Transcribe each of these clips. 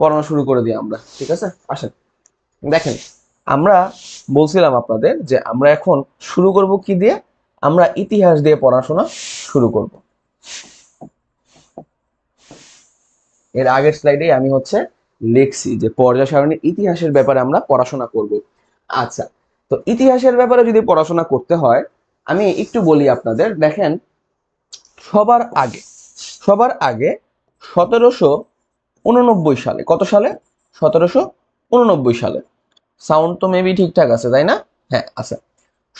পড়ানো শুরু করে দিই আমরা ঠিক আছে আসেন দেখেন আমরা বলছিলাম আপনাদের যে আমরা এখন শুরু করব কি দিয়ে আমরা ইতিহাস দিয়ে পড়াশোনা শুরু করব এর আগের স্লাইডে আমি হচ্ছে লিখছি যে পর্যায় সারণীর ইতিহাসের ব্যাপারে আমরা পড়াশোনা করব আচ্ছা তো ইতিহাসের ব্যাপারে যদি পড়াশোনা করতে হয় আমি একটু বলি আপনাদের দেখেন সবার আগে সবার আগে সতেরোশো উননব্বই সালে কত সালে সতেরোশো উননব্বই সালে সাউন্ড তো মেবি ঠিকঠাক আছে তাই না হ্যাঁ আছে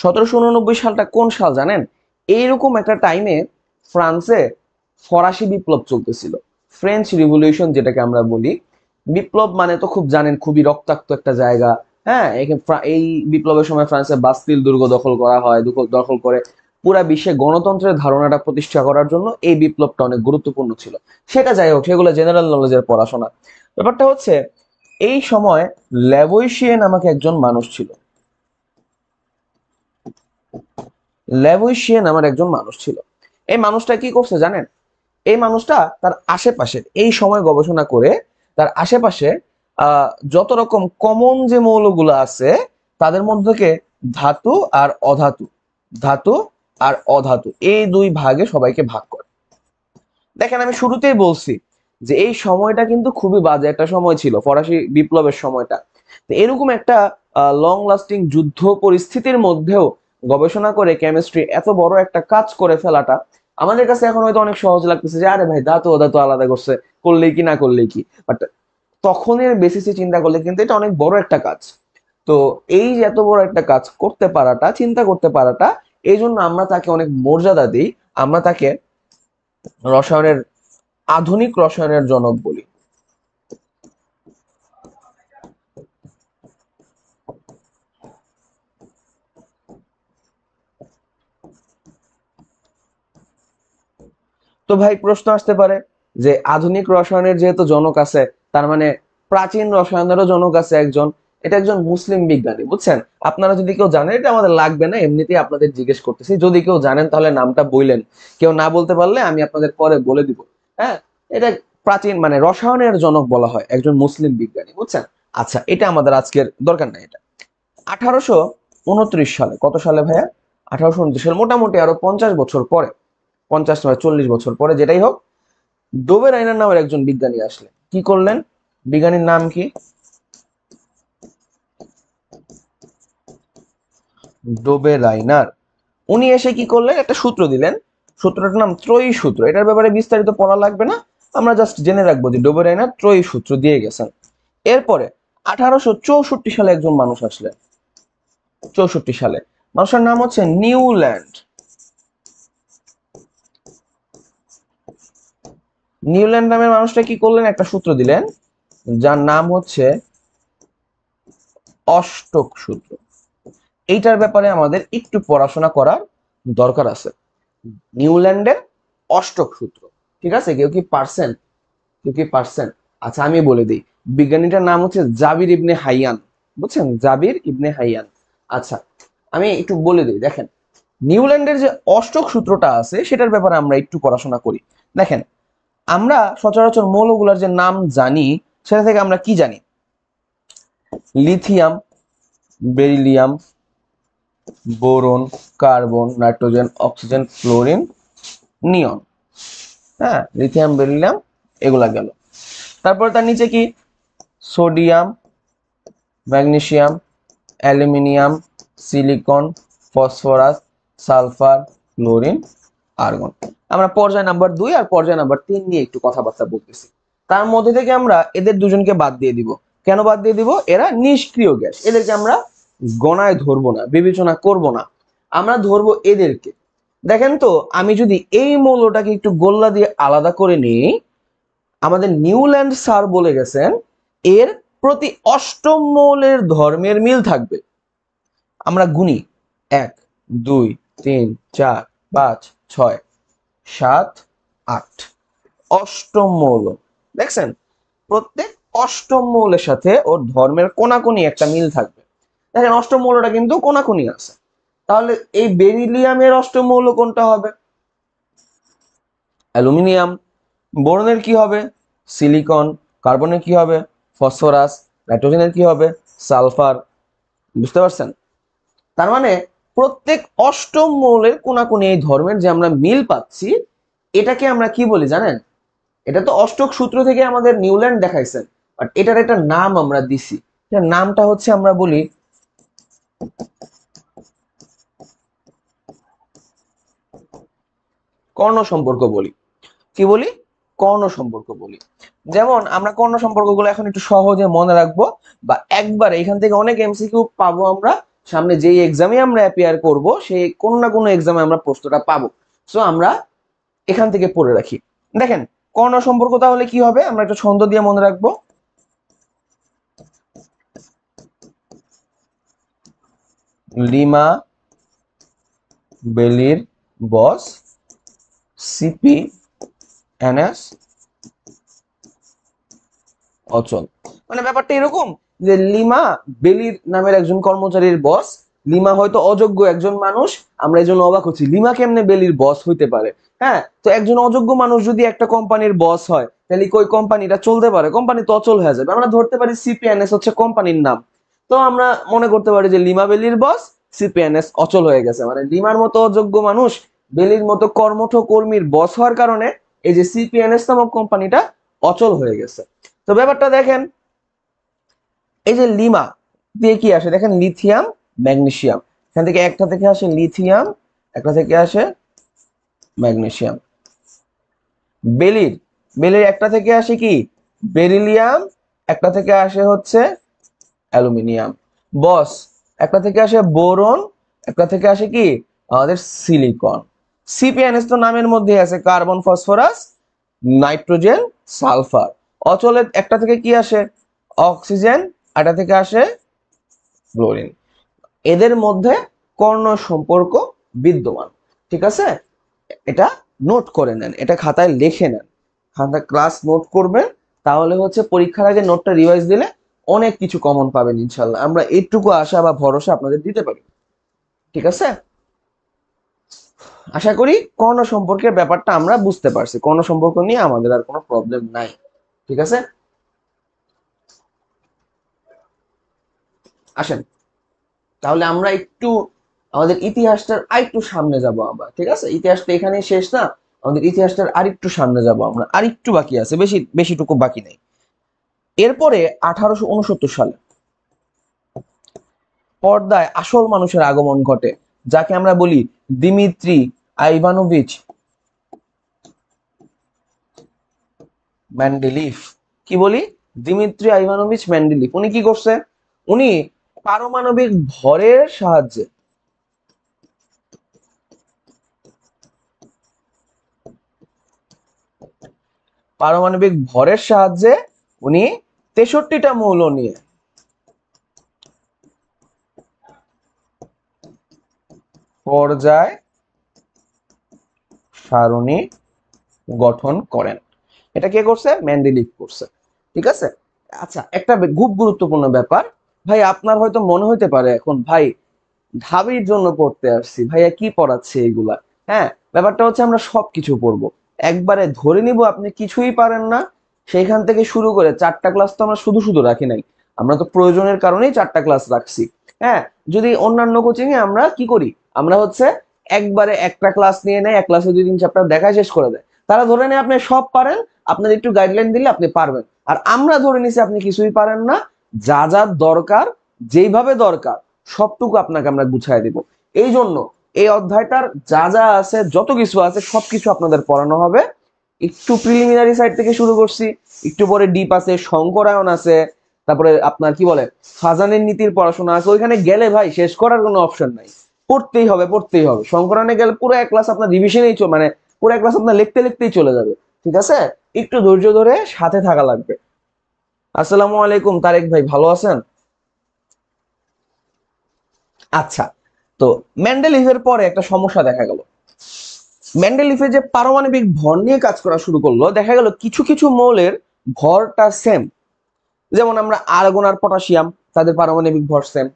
সতেরোশো উননব্বই সালটা কোন সাল জানেন এইরকম একটা টাইমে ফ্রান্সে ফরাসি বিপ্লব চলতেছিল ফ্রেঞ্চ রিভলিউশন যেটাকে আমরা বলি বিপ্লব মানে তো খুব জানেন খুবই রক্তাক্ত একটা জায়গা হ্যাঁ এই বিপ্লবের সময় ফ্রান্সে বাস্তিল দুর্গ দখল করা হয় দখল করে পুরা বিশ্বে গণতন্ত্রের ধারণাটা প্রতিষ্ঠা করার জন্য এই বিপ্লবটা অনেক গুরুত্বপূর্ণ ছিল সেটা যাই হোক সেগুলো জেনারেল নলেজের পড়াশোনা ব্যাপারটা হচ্ছে এই সময় ল্যাভোইশিয়ে নামক একজন মানুষ ছিল ল্যাভোইশিয়ে নামার একজন মানুষ ছিল এই মানুষটা কি করছে জানেন এই মানুষটা তার আশেপাশে এই সময় গবেষণা করে তার আশেপাশে যত রকম কমন যে মৌলগুলো আছে তাদের মধ্যে ধাতু আর অধাতু ধাতু আর অধাতু এই দুই ভাগে সবাইকে ভাগ করে দেখেন আমি শুরুতেই বলছি যে এই সময়টা কিন্তু খুবই বাজে একটা সময় ছিল ফরাসি বিপ্লবের সময়টা এরকম একটা লং লাস্টিং যুদ্ধ পরিস্থিতির মধ্যেও গবেষণা করে কেমিস্ট্রি এত বড় একটা কাজ করে ফেলাটা আমাদের কাছে এখন হয়তো অনেক সহজ লাগতেছে যে আরে ভাই দাঁত ও আলাদা করছে করলেই কি না করলেই কি বাট তখনের বেসিসে চিন্তা করলে কিন্তু এটা অনেক বড় একটা কাজ তো এই যে এত বড় একটা কাজ করতে পারাটা চিন্তা করতে পারাটা এই জন্য আমরা তাকে অনেক মর্যাদা দিই আমরা তাকে রসায়নের আধুনিক রসায়নের জনক বলি তো ভাই প্রশ্ন আসতে পারে যে আধুনিক রসায়নের যেহেতু জনক আছে তার মানে প্রাচীন রসায়নেরও জনক আছে একজন এটা একজন মুসলিম বিজ্ঞানী বুঝছেন আপনারা যদি কেউ জানেন এটা আমাদের লাগবে না এমনিতেই আপনাদের জিজ্ঞেস করতেছি যদি কেউ জানেন তাহলে নামটা বইলেন কেউ না বলতে পারলে আমি আপনাদের পরে বলে দিব হ্যাঁ এটা প্রাচীন মানে রসায়নের জনক বলা হয় একজন মুসলিম বিজ্ঞানী বুঝছেন আচ্ছা এটা আমাদের আজকের দরকার নাই এটা আঠারোশো উনত্রিশ সালে কত সালে ভাইয়া আঠারোশো উনত্রিশ সালে মোটামুটি আরো পঞ্চাশ বছর পরে পঞ্চাশ নয় চল্লিশ বছর পরে যেটাই হোক ডোবের আইনার নামের একজন বিজ্ঞানী আসলেন কি করলেন বিজ্ঞানীর নাম কি ডোবে রাইনার উনি এসে কি করলেন একটা সূত্র দিলেন সূত্রটার নাম ত্রয়ী সূত্র এটার ব্যাপারে বিস্তারিত পড়া লাগবে না আমরা জাস্ট জেনে রাখবো যে ডোবে রাইনার ত্রয়ী সূত্র দিয়ে গেছেন এরপরে আঠারোশো চৌষট্টি সালে একজন মানুষ আসলেন চৌষট্টি সালে মানুষের নাম হচ্ছে নিউল্যান্ড নিউল্যান্ড নামের মানুষটা কি করলেন একটা সূত্র দিলেন যার নাম হচ্ছে অষ্টক সূত্র এইটার ব্যাপারে আমাদের একটু পড়াশোনা করার দরকার আছে নিউল্যান্ডের অষ্টক সূত্র ঠিক আছে কেউ কি পার্সেন্ট কেউ কি পার্সেন্ট আচ্ছা আমি বলে দিই বিজ্ঞানীটার নাম হচ্ছে জাবির ইবনে হাইয়ান বুঝছেন জাবির ইবনে হাইয়ান আচ্ছা আমি একটু বলে দিই দেখেন নিউল্যান্ডের যে অষ্টক সূত্রটা আছে সেটার ব্যাপারে আমরা একটু পড়াশোনা করি দেখেন আমরা সচরাচর মৌলগুলোর যে নাম জানি সেটা থেকে আমরা কি জানি lithium beryllium boron carbon nitrogen oxygen fluorine neon হ্যাঁ লিথিয়াম বেরিলিয়াম এগুলা গেল তারপর তার নিচে কি sodium magnesium aluminium silicon phosphorus sulphur chlorine argon আমরা পর্যায় নাম্বার দুই আর পর্যায় নাম্বার তিন নিয়ে একটু কথাবার্তা বলতেছি তার মধ্যে থেকে আমরা এদের দুজনকে বাদ দিয়ে দিব কেন বাদ দিয়ে দিব এরা নিষ্ক্রিয় গ্যাস এদেরকে আমরা গণায় ধরবো না বিবেচনা করব না আমরা ধরবো এদেরকে দেখেন তো আমি যদি এই মৌলটাকে একটু গোল্লা দিয়ে আলাদা করে নিই আমাদের নিউল্যান্ড স্যার বলে গেছেন এর প্রতি অষ্টম মৌলের ধর্মের মিল থাকবে আমরা গুনি এক দুই তিন চার পাঁচ ছয় সাত আট অষ্টম মৌল দেখছেন প্রত্যেক অষ্টম মৌলের সাথে ওর ধর্মের কোনাকুনি একটা মিল থাকবে দেখেন অষ্টমৌলটা কিন্তু কোনাকুনি আছে তাহলে এই বেরিলিয়ামের অষ্টমৌল কোনটা হবে অ্যালুমিনিয়াম বোরনের কি হবে সিলিকন কার্বনের কি হবে ফসফরাস নাইট্রোজেনের কি হবে সালফার বুঝতে পারছেন তার মানে প্রত্যেক অষ্টম মৌলের কোনাকুনি এই ধর্মের যে আমরা মিল পাচ্ছি এটাকে আমরা কি বলি জানেন এটা তো অষ্টক সূত্র থেকে আমাদের নিউল্যান্ড দেখাইছেন বাট এটার একটা নাম আমরা দিছি এটার নামটা হচ্ছে আমরা বলি কর্ণ সম্পর্ক বলি কি বলি কর্ণ সম্পর্ক বলি যেমন আমরা কর্ণ সম্পর্কগুলো এখন একটু সহজে মনে রাখবো বা একবার এখান থেকে অনেক এমসিকিউ পাবো আমরা সামনে যেই এক্সামে আমরা অ্যাপিয়ার করব সেই কোনো না কোনো এক্সামে আমরা প্রশ্নটা পাবো সো আমরা এখান থেকে পড়ে রাখি দেখেন কর্ণ সম্পর্ক তাহলে কি হবে আমরা একটা ছন্দ দিয়ে মনে রাখবো লিমা বেলির বস সিপি এনএস অচল মানে ব্যাপারটা এরকম যে লিমা বেলির নামের একজন কর্মচারীর বস লিমা হয়তো অযোগ্য একজন মানুষ আমরা এই জন্য অবাক হচ্ছি লিমা কেমনে বেলির বস হইতে পারে হ্যাঁ তো একজন অযোগ্য মানুষ যদি একটা কোম্পানির বস হয় তাহলে কই কোম্পানিটা চলতে পারে কোম্পানি তো অচল হয়ে যাবে আমরা ধরতে পারি সিপিএনএস হচ্ছে কোম্পানির নাম তো আমরা মনে করতে পারি যে লিমা বেলির বস সিপিএনএস অচল হয়ে গেছে মানে লিমার মতো অযোগ্য মানুষ বেলির মতো কর্মঠ কর্মীর বস হওয়ার কারণে এই যে সিপিএনএস নামক কোম্পানিটা অচল হয়ে গেছে তো ব্যাপারটা দেখেন এই যে লিমা দিয়ে কি আসে দেখেন লিথিয়াম ম্যাগনেশিয়াম এখান থেকে একটা থেকে আসে লিথিয়াম একটা থেকে আসে ম্যাগনেশিয়াম বেলির বেলির একটা থেকে আসে কি বেরিলিয়াম একটা থেকে আসে হচ্ছে অ্যালুমিনিয়াম বস একটা থেকে আসে বোরন একটা থেকে আসে কি আমাদের সিলিকন সিপিএনএস তো নামের মধ্যে আছে কার্বন ফসফরাস নাইট্রোজেন সালফার অচলের একটা থেকে কি আসে অক্সিজেন একটা থেকে আসে ক্লোরিন এদের মধ্যে কর্ণ সম্পর্ক বিদ্যমান ঠিক আছে এটা নোট করে নেন এটা খাতায় লিখে নেন খাতা ক্লাস নোট করবেন তাহলে হচ্ছে পরীক্ষার আগে নোটটা রিভাইজ দিলে অনেক কিছু কমন পাবেন ইনশাল্লাহ আমরা এইটুকু আশা বা ভরসা আপনাদের দিতে পারি ঠিক আছে আশা করি কর্ণ সম্পর্কের ব্যাপারটা আমরা বুঝতে পারছি কর্ণ সম্পর্ক নিয়ে আমাদের আর কোনো প্রবলেম নাই ঠিক আছে আসেন তাহলে আমরা একটু আমাদের ইতিহাসটার আরেকটু সামনে যাব আমরা ঠিক আছে ইতিহাসটা এখানে শেষ না আমাদের ইতিহাসটার আরেকটু সামনে যাব আমরা আরেকটু বাকি আছে বেশি বেশিটুকু বাকি নাই এরপরে আঠারোশো উনসত্তর সালে পর্দায় আসল মানুষের আগমন ঘটে যাকে আমরা বলি দিমিত্রি আইভানোভিচ ম্যান্ডেলিফ কি বলি দিমিত্রি আইভানোভিচ ম্যান্ডেলিফ উনি কি করছে উনি পারমাণবিক ভরের সাহায্যে পারমাণবিক ভরের সাহায্যে উনি তেষট্টিটা মৌল নিয়ে পর্যায় সারণী গঠন করেন এটা কে করছে ম্যান্ডেলিক করছে ঠিক আছে আচ্ছা একটা খুব গুরুত্বপূর্ণ ব্যাপার ভাই আপনার হয়তো মনে হইতে পারে এখন ভাই ঢাবির জন্য পড়তে আসছি ভাইয়া কি পড়াচ্ছে এগুলা হ্যাঁ ব্যাপারটা হচ্ছে আমরা সবকিছু পড়বো একবারে ধরে নিব আপনি কিছুই পারেন না সেইখান থেকে শুরু করে চারটা ক্লাস তো আমরা শুধু শুধু রাখি নাই আমরা তো প্রয়োজনের কারণেই চারটা ক্লাস রাখছি হ্যাঁ যদি অন্যান্য কোচিং এ আমরা কি করি আমরা হচ্ছে একবারে একটা ক্লাস নিয়ে নেয় এক ক্লাসে দুই তিন চ্যাপ্টার দেখা শেষ করে দেয় তারা ধরে নেয় আপনি সব পারেন আপনার একটু গাইডলাইন দিলে আপনি পারবেন আর আমরা ধরে নিছি আপনি কিছুই পারেন না যা যা দরকার যেইভাবে দরকার সবটুকু আপনাকে আমরা গুছায় দিব এই জন্য এই অধ্যায়টার যা যা আছে যত কিছু আছে সবকিছু আপনাদের পড়ানো হবে একটু প্রিলিমিনারি সাইড থেকে শুরু করছি একটু পরে ডিপ আছে শঙ্করায়ন আছে তারপরে আপনার কি বলে ফাজানের নীতির পড়াশোনা আছে ওইখানে গেলে ভাই শেষ করার কোনো অপশন নাই পড়তেই হবে পড়তেই হবে শঙ্করায়নে গেলে পুরো এক ক্লাস আপনার রিভিশনেই চলে মানে পুরো এক ক্লাস আপনার লিখতে লিখতেই চলে যাবে ঠিক আছে একটু ধৈর্য ধরে সাথে থাকা লাগবে আসসালামু আলাইকুম তারেক ভাই ভালো আছেন আচ্ছা তো ম্যান্ডেলিভের পরে একটা সমস্যা দেখা গেল ম্যান্ডেলিফে যে পারমাণবিক ভর নিয়ে কাজ করা শুরু করলো দেখা গেল কিছু কিছু মৌলের ভরটা সেম যেমন আমরা আর্গন আর পটাশিয়াম তাদের পারমাণবিক ভর সেম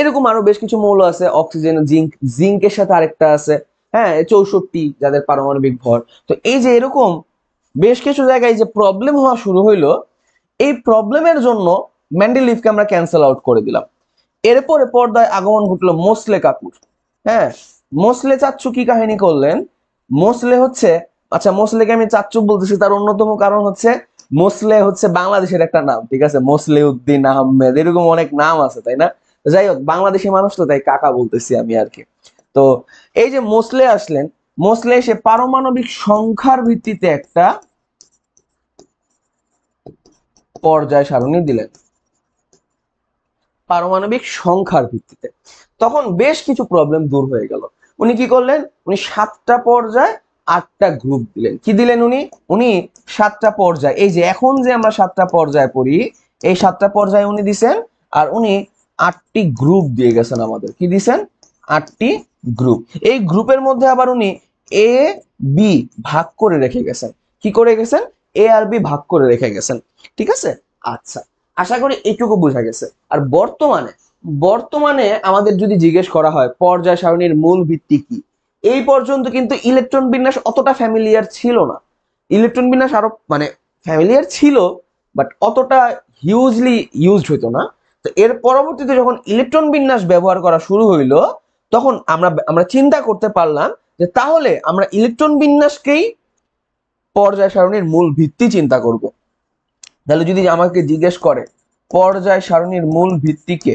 এরকম আরো বেশ কিছু মৌল আছে অক্সিজেন জিঙ্ক জিঙ্কের সাথে আরেকটা আছে হ্যাঁ চৌষট্টি যাদের পারমাণবিক ভর তো এই যে এরকম বেশ কিছু জায়গায় যে প্রবলেম হওয়া শুরু হইলো এই প্রবলেমের জন্য ম্যান্ডেলিফকে আমরা ক্যান্সেল আউট করে দিলাম এরপরে পর্দায় আগমন ঘটলো মোসলে কাকুর হ্যাঁ মোসলে চাচ্ছু কি কাহিনী করলেন মোসলে হচ্ছে আচ্ছা মোসলেকে আমি চাচ্চুক বলতেছি তার অন্যতম কারণ হচ্ছে মোসলে হচ্ছে বাংলাদেশের একটা নাম ঠিক আছে মোসলে উদ্দিন আহমেদ এরকম অনেক নাম আছে তাই না যাই হোক বাংলাদেশি মানুষ তো তাই কাকা বলতেছি আমি আর কি তো এই যে মোসলে আসলেন মোসলে এসে পারমাণবিক সংখ্যার ভিত্তিতে একটা পর্যায় সারণী দিলেন পারমাণবিক সংখ্যার ভিত্তিতে তখন বেশ কিছু প্রবলেম দূর হয়ে গেল উনি কি করলেন উনি সাতটা পর্যায় আটটা গ্রুপ দিলেন কি দিলেন উনি উনি সাতটা পর্যায় এই যে এখন যে আমরা সাতটা পর্যায় পড়ি এই সাতটা পর্যায়ে উনি দিছেন আর উনি আটটি গ্রুপ দিয়ে গেছেন আমাদের কি দিছেন আটটি গ্রুপ এই গ্রুপের মধ্যে আবার উনি এ বি ভাগ করে রেখে গেছেন কি করে গেছেন এ আর বি ভাগ করে রেখে গেছেন ঠিক আছে আচ্ছা আশা করি এটুকু বোঝা গেছে আর বর্তমানে বর্তমানে আমাদের যদি জিজ্ঞেস করা হয় পর্যায় সারণীর মূল ভিত্তি কি এই পর্যন্ত কিন্তু ইলেকট্রন বিন্যাস অতটা ফ্যামিলিয়ার ছিল না ইলেকট্রন বিন্যাস আরো মানে ফ্যামিলিয়ার ছিল বাট অতটা হিউজলি ইউজড হইতো না তো এর পরবর্তীতে যখন ইলেকট্রন বিন্যাস ব্যবহার করা শুরু হইলো তখন আমরা আমরা চিন্তা করতে পারলাম যে তাহলে আমরা ইলেকট্রন বিন্যাসকেই পর্যায় সারণীর মূল ভিত্তি চিন্তা করব তাহলে যদি আমাকে জিজ্ঞেস করে পর্যায় সারণীর মূল ভিত্তিকে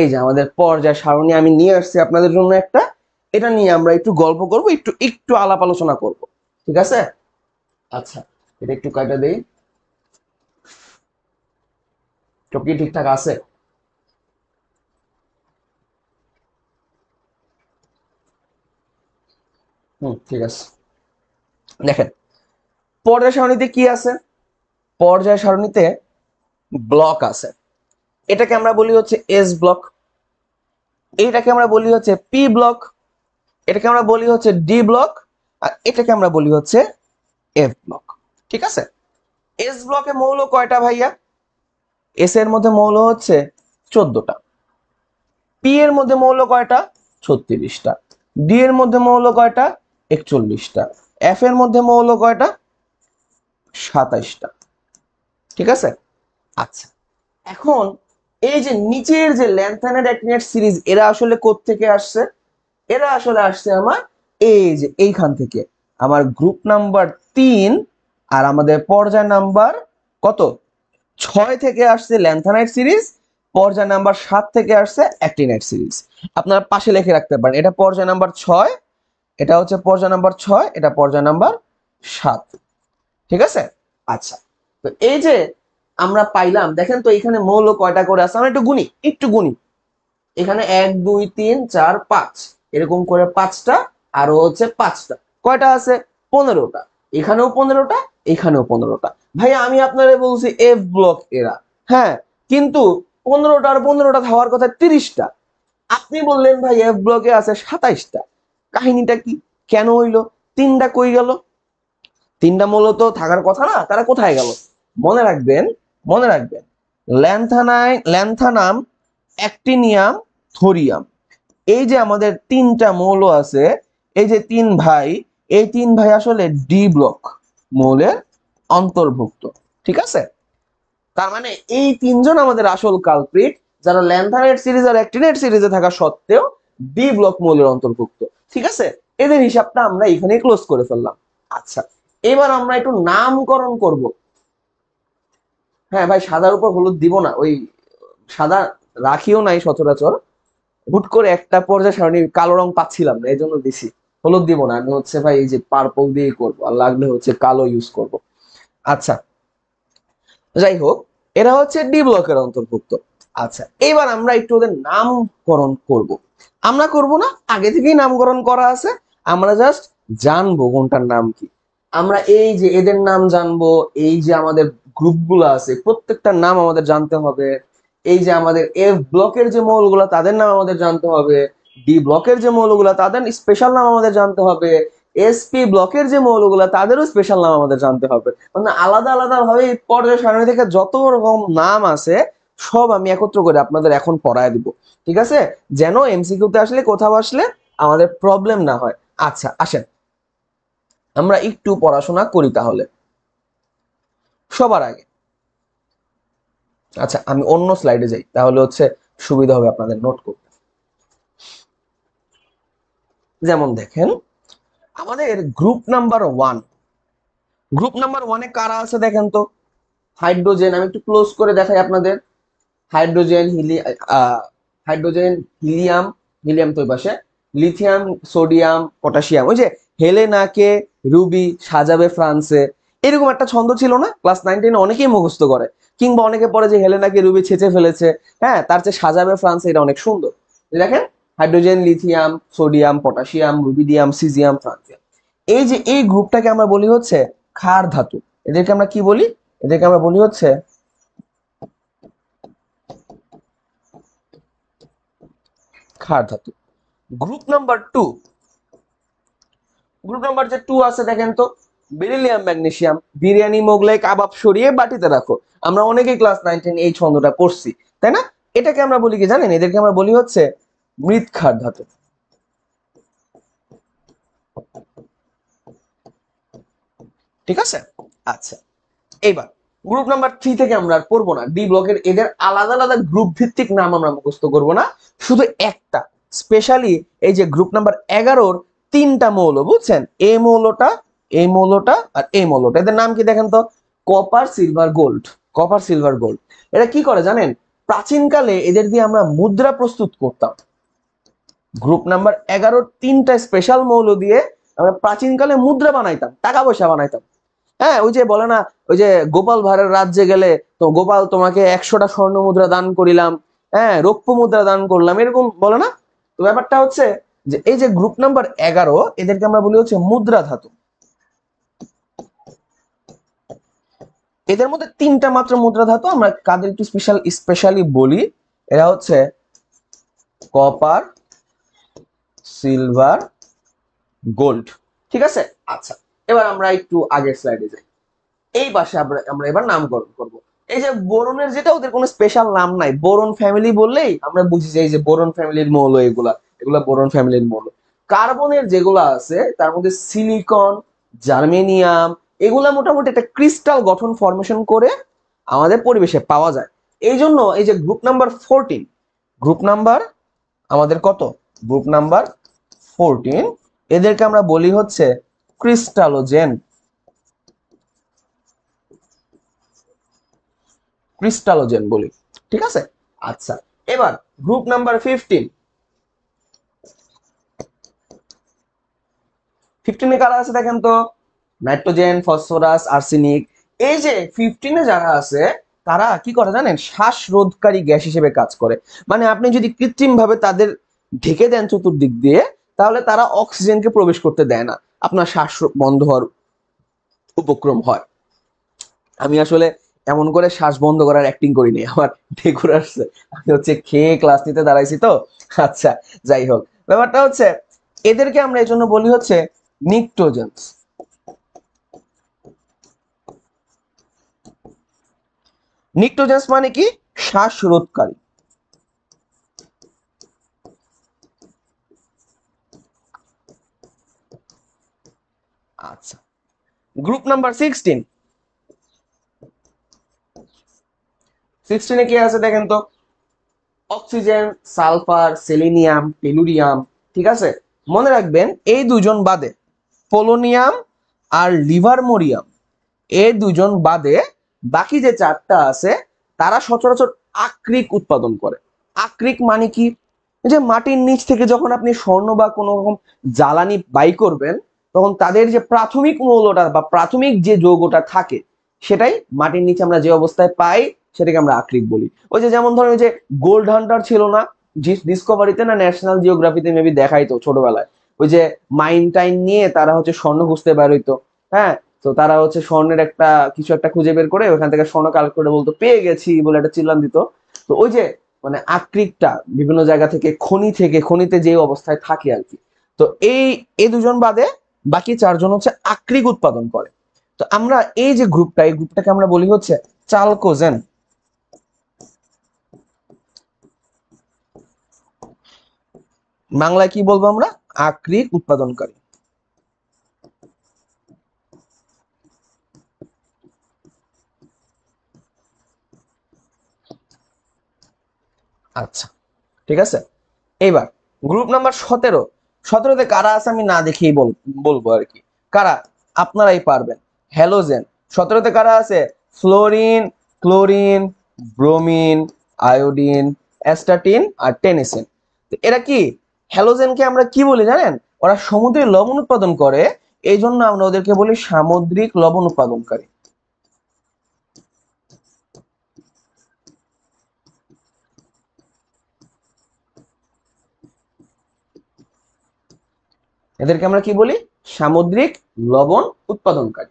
এই যে আমাদের পর্যায় সারণী আমি নিয়ে আসছি আপনাদের জন্য একটা এটা নিয়ে আমরা একটু গল্প করব একটু একটু আলাপ আলোচনা করব ঠিক আছে আচ্ছা এটা একটু কাটা দেই টপি ঠিকঠাক আছে হুম ঠিক আছে দেখেন পর্যায় সারণীতে কি আছে পর্যায় সারণীতে ব্লক আছে এটাকে আমরা বলি হচ্ছে এস ব্লক এইটাকে আমরা বলি হচ্ছে পি ব্লক এটাকে আমরা বলি হচ্ছে ডি ব্লক আর এটাকে আমরা বলি হচ্ছে এফ ব্লক ঠিক আছে এস ব্লকে মৌল কয়টা ভাইয়া এস এর মধ্যে মৌল হচ্ছে চোদ্দটা পি এর মধ্যে মৌল কয়টা ছত্রিশটা ডি এর মধ্যে মৌল কয়টা একচল্লিশটা এফ এর মধ্যে মৌল কয়টা সাতাইশটা ঠিক আছে আচ্ছা এখন এই যে নিচের যে ল্যান্থানার অ্যাক্টিনেট সিরিজ এরা আসলে থেকে আসছে এরা আসলে আসছে আমার এই যে এইখান থেকে আমার গ্রুপ নাম্বার তিন আর আমাদের পর্যায় নাম্বার কত ছয় থেকে আসছে ল্যান্থানাইট সিরিজ পর্যায় নাম্বার সাত থেকে আসছে অ্যাক্টিনাইট সিরিজ আপনারা পাশে লিখে রাখতে পারেন এটা পর্যায় নাম্বার ছয় এটা হচ্ছে পর্যায় নাম্বার ছয় এটা পর্যায় নাম্বার সাত ঠিক আছে আচ্ছা তো এই যে আমরা পাইলাম দেখেন তো এখানে মৌল কয়টা করে আছে আমরা একটু গুনি একটু গুনি এখানে এক দুই তিন চার পাঁচ এরকম করে পাঁচটা আরো হচ্ছে পাঁচটা কয়টা আছে পনেরোটা এখানেও পনেরোটা এখানেও পনেরোটা ভাই আমি আপনারা বলছি এফ ব্লক এরা হ্যাঁ কিন্তু পনেরোটা আর পনেরোটা হওয়ার কথা তিরিশটা আপনি বললেন ভাই এফ ব্লকে আছে সাতাইশটা কাহিনীটা কি কেন হইলো তিনটা কই গেল তিনটা মূলত থাকার কথা না তারা কোথায় গেল মনে রাখবেন মনে রাখবেন ল্যান্থানাইন ল্যান্থানাম অ্যাক্টিনিয়াম থোরিয়াম এই যে আমাদের তিনটা মৌল আছে এই যে তিন ভাই এই তিন ভাই আসলে ডি ব্লক মৌলের অন্তর্ভুক্ত ঠিক আছে তার মানে এই তিনজন আমাদের আসল কালপ্রিট যারা ল্যান্থানাইট সিরিজ আর অ্যাক্টিনেট সিরিজে থাকা সত্ত্বেও ডি ব্লক মৌলের অন্তর্ভুক্ত ঠিক আছে এদের হিসাবটা আমরা এখানে ক্লোজ করে ফেললাম আচ্ছা এবার আমরা একটু নামকরণ করব হ্যাঁ ভাই সাদার উপর হলুদ দিব না ওই সাদা রাখিও নাই সচরাচর হুট করে একটা পর্যায়ে সারণী কালো রং পাচ্ছিলাম না এই জন্য দিছি হলুদ দিব না আমি হচ্ছে ভাই এই যে পার্পল দিয়ে করব আর লাগলে হচ্ছে কালো ইউজ করব আচ্ছা যাই হোক এরা হচ্ছে ডি ব্লকের অন্তর্ভুক্ত আচ্ছা এবার আমরা একটু ওদের নামকরণ করব। আমরা করব না আগে থেকেই নামকরণ করা আছে আমরা জাস্ট জানবো কোনটার নাম কি আমরা এই যে এদের নাম জানবো এই যে আমাদের গ্রুপগুলো আছে প্রত্যেকটার নাম আমাদের জানতে হবে এই যে আমাদের এফ ব্লকের যে মৌলগুলো তাদের নাম আমাদের জানতে হবে ডি ব্লকের যে মৌলগুলো তাদের স্পেশাল নাম আমাদের জানতে হবে এসপি ব্লকের যে মৌলগুলো তাদেরও স্পেশাল নাম আমাদের জানতে হবে মানে আলাদা আলাদা ভাবে পর্যায় সারণী থেকে যত রকম নাম আছে সব আমি একত্র করে আপনাদের এখন পড়ায় দিব ঠিক আছে যেন এমসিকিউতে আসলে কোথাও আসলে আমাদের প্রবলেম না হয় আচ্ছা আসেন আমরা একটু পড়াশোনা করি তাহলে সবার আগে আচ্ছা আমি অন্য স্লাইডে যাই তাহলে হচ্ছে সুবিধা হবে আপনাদের নোট করতে যেমন দেখেন আমাদের group number one group number ওয়ানে কারা আছে দেখেন তো হাইড্রোজেন আমি একটু ক্লোজ করে দেখাই আপনাদের হাইড্রোজেন হিলি হাইড্রোজেন হিলিয়াম হিলিয়াম তো পাশে লিথিয়াম সোডিয়াম পটাশিয়াম ওই যে হেলেনাকে রুবি সাজাবে ফ্রান্সে এরকম একটা ছন্দ ছিল না ক্লাস নাইন টেনে অনেকেই মুখস্থ করে কিংবা অনেকে পরে যে হেলেনাকে রুবি ছেঁচে ফেলেছে হ্যাঁ তার চেয়ে সাজাবে ফ্রান্সে এটা অনেক সুন্দর দেখেন hydrogen lithium sodium potassium rubidium caesium francium এই যে এই গ্রুপটাকে আমরা বলি হচ্ছে ক্ষার ধাতু এদেরকে আমরা কি বলি এদেরকে আমরা বলি হচ্ছে ক্ষার ধাতু group number two group number যে টু আছে দেখেন তো বেরিলিয়াম ম্যাগনেশিয়াম বিরিয়ানি মোগলাই কাবাব সরিয়ে বাটিতে রাখো আমরা অনেকেই ক্লাস নাইনটিন এই ছন্দটা করছি তাই না এটাকে আমরা বলি কি জানেন এদেরকে আমরা বলি হচ্ছে খার ধাতু ঠিক আছে আচ্ছা এইবার গ্রুপ নাম্বার থ্রি থেকে আমরা আর পড়বো না ডি ব্লকের এদের আলাদা আলাদা গ্রুপ ভিত্তিক নাম আমরা মুখস্ত করবো না শুধু একটা স্পেশালি এই যে গ্রুপ নাম্বার এগারোর তিনটা মৌল বুঝছেন এ মৌলটা এ মৌলটা আর এই মৌলটা এদের নাম কি দেখেন তো copper silver gold copper silver gold এটা কি করে জানেন প্রাচীনকালে এদের দিয়ে আমরা মুদ্রা প্রস্তুত করতাম গ্রুপ নাম্বার এগারো তিনটা স্পেশাল মৌল দিয়ে আমরা প্রাচীনকালে মুদ্রা বানাইতাম টাকা পয়সা বানাইতাম হ্যাঁ ওই যে বলে না ওই যে গোপাল ভাড়ের রাজ্যে গেলে তো গোপাল তোমাকে একশোটা স্বর্ণ মুদ্রা দান করিলাম হ্যাঁ রৌপ্য মুদ্রা দান করলাম এরকম বলে না তো ব্যাপারটা হচ্ছে যে এই যে গ্রুপ নাম্বার এগারো এদেরকে আমরা বলি হচ্ছে মুদ্রা ধাতু এদের মধ্যে তিনটা মাত্র মুদ্রা ধাতু আমরা কাদের একটু স্পেশাল স্পেশালি বলি এরা হচ্ছে কপার সিলভার গোল্ড ঠিক আছে আচ্ছা এবার আমরা একটু আগের স্লাইডে যাই এই বাসে আমরা আমরা এবার নামকরণ করব এই যে বোরনের যেটা ওদের কোনো স্পেশাল নাম নাই বোরন ফ্যামিলি বললেই আমরা বুঝি যাই যে বোরন ফ্যামিলির মৌল এগুলা এগুলো বোরন ফ্যামিলির মৌল কার্বনের যেগুলো আছে তার মধ্যে সিলিকন জার্মেনিয়াম এগুলা মোটামুটি একটা ক্রিস্টাল গঠন ফর্মেশন করে আমাদের পরিবেশে পাওয়া যায় এই জন্য এই যে group number fourteen group number আমাদের কত গ্রুপ নাম্বার ফোরটিন এদেরকে আমরা বলি হচ্ছে ক্রিস্টালোজেন ক্রিস্টালোজেন বলি ঠিক আছে আচ্ছা এবার গ্রুপ নাম্বার ফিফটিন ফিফটিনে কারা আছে দেখেন তো নাইট্রোজেন ফসফরাস আর্সেনিক এই যে ফিফটিনে যারা আছে তারা কি করে জানেন শ্বাসরোধকারী গ্যাস হিসেবে কাজ করে মানে আপনি যদি কৃত্রিম ভাবে তাদের ঢেকে দেন চতুর্দিক দিয়ে তাহলে তারা অক্সিজেনকে প্রবেশ করতে দেয় না আপনার শ্বাস বন্ধ হওয়ার উপক্রম হয় আমি আসলে এমন করে শ্বাস বন্ধ করার অ্যাক্টিং করিনি আমার ঢেকুর আসছে আমি হচ্ছে খেয়ে ক্লাস নিতে দাঁড়াইছি তো আচ্ছা যাই হোক ব্যাপারটা হচ্ছে এদেরকে আমরা এই জন্য বলি হচ্ছে নিকটোজেন্স নিকটোজেন্স মানে কি শ্বাসরোধকারী আচ্ছা গ্রুপ নাম্বার সিক্সটিন সিক্সটিনে কি আছে দেখেন তো অক্সিজেন সালফার সেলিনিয়াম টেলুরিয়াম ঠিক আছে মনে রাখবেন এই দুজন বাদে পোলোনিয়াম আর লিভারমোরিয়াম এ দুজন বাদে বাকি যে চারটা আছে তারা সচরাচর আক্রিক উৎপাদন করে আক্রিক মানে কি যে মাটির নিচ থেকে যখন আপনি স্বর্ণ বা কোনো রকম জ্বালানি বাই করবেন তখন তাদের যে প্রাথমিক মৌলটা বা প্রাথমিক যে যৌগটা থাকে সেটাই মাটির নিচে আমরা যে অবস্থায় পাই সেটাকে আমরা আক্রিক বলি ওই যে যেমন ধরেন যে গোল্ড হান্টার ছিল না ডিসকভারিতে না ন্যাশনাল জিওগ্রাফিতে মেবি দেখাইতো ছোটবেলায় ওই যে মাইন টাইন নিয়ে তারা হচ্ছে স্বর্ণ খুঁজতে হইতো হ্যাঁ তো তারা হচ্ছে স্বর্ণের একটা কিছু একটা খুঁজে বের করে ওখান থেকে স্বর্ণ কালেক্ট করে বলতো পেয়ে গেছি বলে একটা চিল্লান দিত তো ওই যে মানে আকৃকটা বিভিন্ন জায়গা থেকে খনি থেকে খনিতে যে অবস্থায় থাকে আর কি তো এই এই দুজন বাদে বাকি চারজন হচ্ছে আকৃক উৎপাদন করে তো আমরা এই যে গ্রুপটা এই গ্রুপটাকে আমরা বলি হচ্ছে চালকোজেন বাংলায় কি বলবো আমরা আকরিক উৎপাদনকারী আচ্ছা ঠিক আছে এবার গ্রুপ নাম্বার সতেরো সতেরোতে কারা আছে আমি না দেখেই বলবো আর কি কারা আপনারাই পারবেন হ্যালোজেন সতেরোতে কারা আছে fluorine chlorine bromine iodine astatine আর টেনিসিন এরা কি হ্যালোজেনকে আমরা কি বলি জানেন ওরা সমুদ্রে লবণ উৎপাদন করে এই জন্য আমরা ওদেরকে বলি সামুদ্রিক লবণ উৎপাদনকারী এদেরকে আমরা কি বলি সামুদ্রিক লবণ উৎপাদনকারী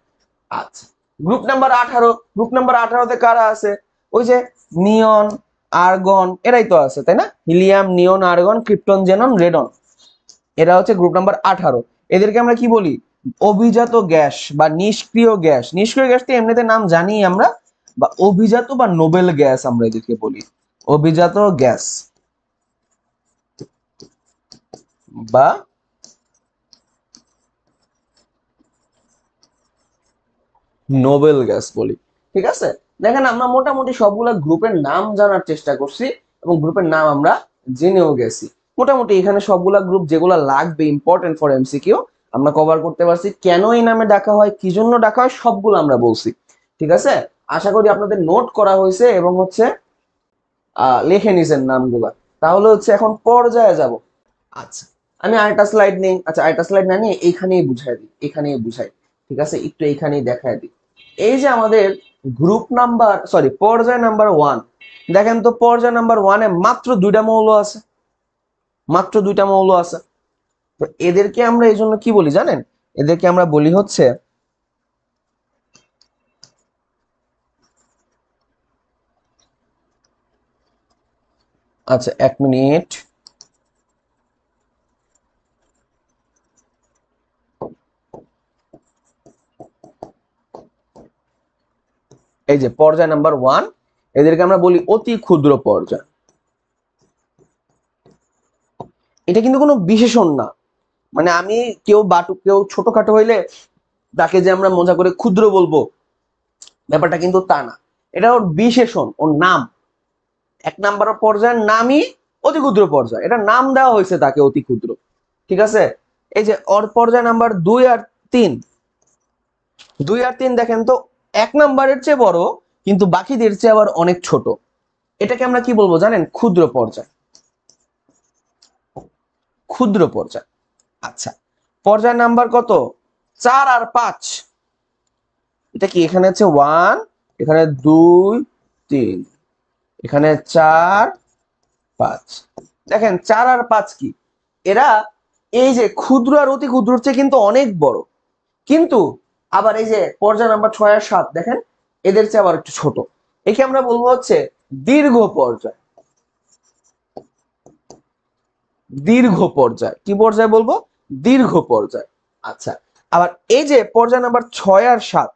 আচ্ছা গ্রুপ নাম্বার আঠারো গ্রুপ নাম্বার আঠারোতে কারা আছে ওই যে নিয়ন আর্গন এরাই তো আছে তাই না helium neon argon krypton xenon radon এরা হচ্ছে গ্রুপ নাম্বার আঠারো এদেরকে আমরা কি বলি অভিজাত গ্যাস বা নিষ্ক্রিয় গ্যাস নিষ্ক্রিয় গ্যাসটি এমনিতে নাম জানি আমরা বা অভিজাত বা নোবেল গ্যাস আমরা এদেরকে বলি অভিজাত গ্যাস বা নোবেল গ্যাস বলি ঠিক আছে দেখেন আমরা মোটামুটি সবগুলা গ্রুপের নাম জানার চেষ্টা করছি এবং গ্রুপের নাম আমরা জেনেও গেছি মোটামুটি এখানে সবগুলা গ্রুপ যেগুলো লাগবে ইম্পর্টেন্ট ফর এমসিকিউ আমরা কভার করতে পারছি কেন এই নামে ডাকা হয় কি জন্য ডাকা হয় সবগুলো আমরা বলছি ঠিক আছে আশা করি আপনাদের নোট করা হয়েছে এবং হচ্ছে লিখে নিছেন নামগুলা তাহলে হচ্ছে এখন পর্যায়ে যাব আচ্ছা আমি আরেকটা স্লাইড নেই আচ্ছা আরেকটা স্লাইড না নিয়ে এইখানেই বুঝাই দিই এখানেই বুঝাই ঠিক আছে একটু এইখানেই দেখায় দিই এই যে আমাদের গ্রুপ নাম্বার সরি পর্যায় নাম্বার ওয়ান দেখেন তো পর্যায় নাম্বার ওয়ানে মাত্র দুইটা মৌল আছে মাত্র দুইটা মৌল আছে তো এদেরকে আমরা এই জন্য কি বলি জানেন এদেরকে আমরা বলি হচ্ছে আচ্ছা এক মিনিট এই যে পর্যায় নাম্বার ওয়ান এদেরকে আমরা বলি অতি ক্ষুদ্র পর্যায় এটা কিন্তু কোনো বিশেষণ না মানে আমি কেউ বাটু কেউ ছোটখাটো হইলে তাকে যে আমরা মজা করে ক্ষুদ্র বলবো ব্যাপারটা কিন্তু তা না এটা ওর বিশেষণ ওর নাম এক নাম্বার পর্যায়ের নামই অতি ক্ষুদ্র পর্যায় এটা নাম দেওয়া হয়েছে তাকে অতি ক্ষুদ্র ঠিক আছে এই যে অর পর্যায় নাম্বার দুই আর তিন দুই আর তিন দেখেন তো এক নাম্বারের চেয়ে বড় কিন্তু বাকিদের চেয়ে আবার অনেক ছোট এটাকে আমরা কি বলবো জানেন ক্ষুদ্র পর্যায় ক্ষুদ্র পর্যায় আচ্ছা পর্যায় নাম্বার কত চার আর পাঁচ এটা কি এখানে আছে ওয়ান এখানে দুই তিন এখানে চার পাঁচ দেখেন চার আর পাঁচ কি এরা এই যে ক্ষুদ্র আর অতি ক্ষুদ্র চেয়ে কিন্তু অনেক বড় কিন্তু আবার এই যে পর্যায় নাম্বার ছয় আর সাত দেখেন এদের চেয়ে আবার একটু ছোট একে আমরা বলবো হচ্ছে দীর্ঘ পর্যায় দীর্ঘ পর্যায় কি পর্যায় বলবো দীর্ঘ পর্যায় আচ্ছা আবার এই যে পর্যায় নাম্বার ছয় আর সাত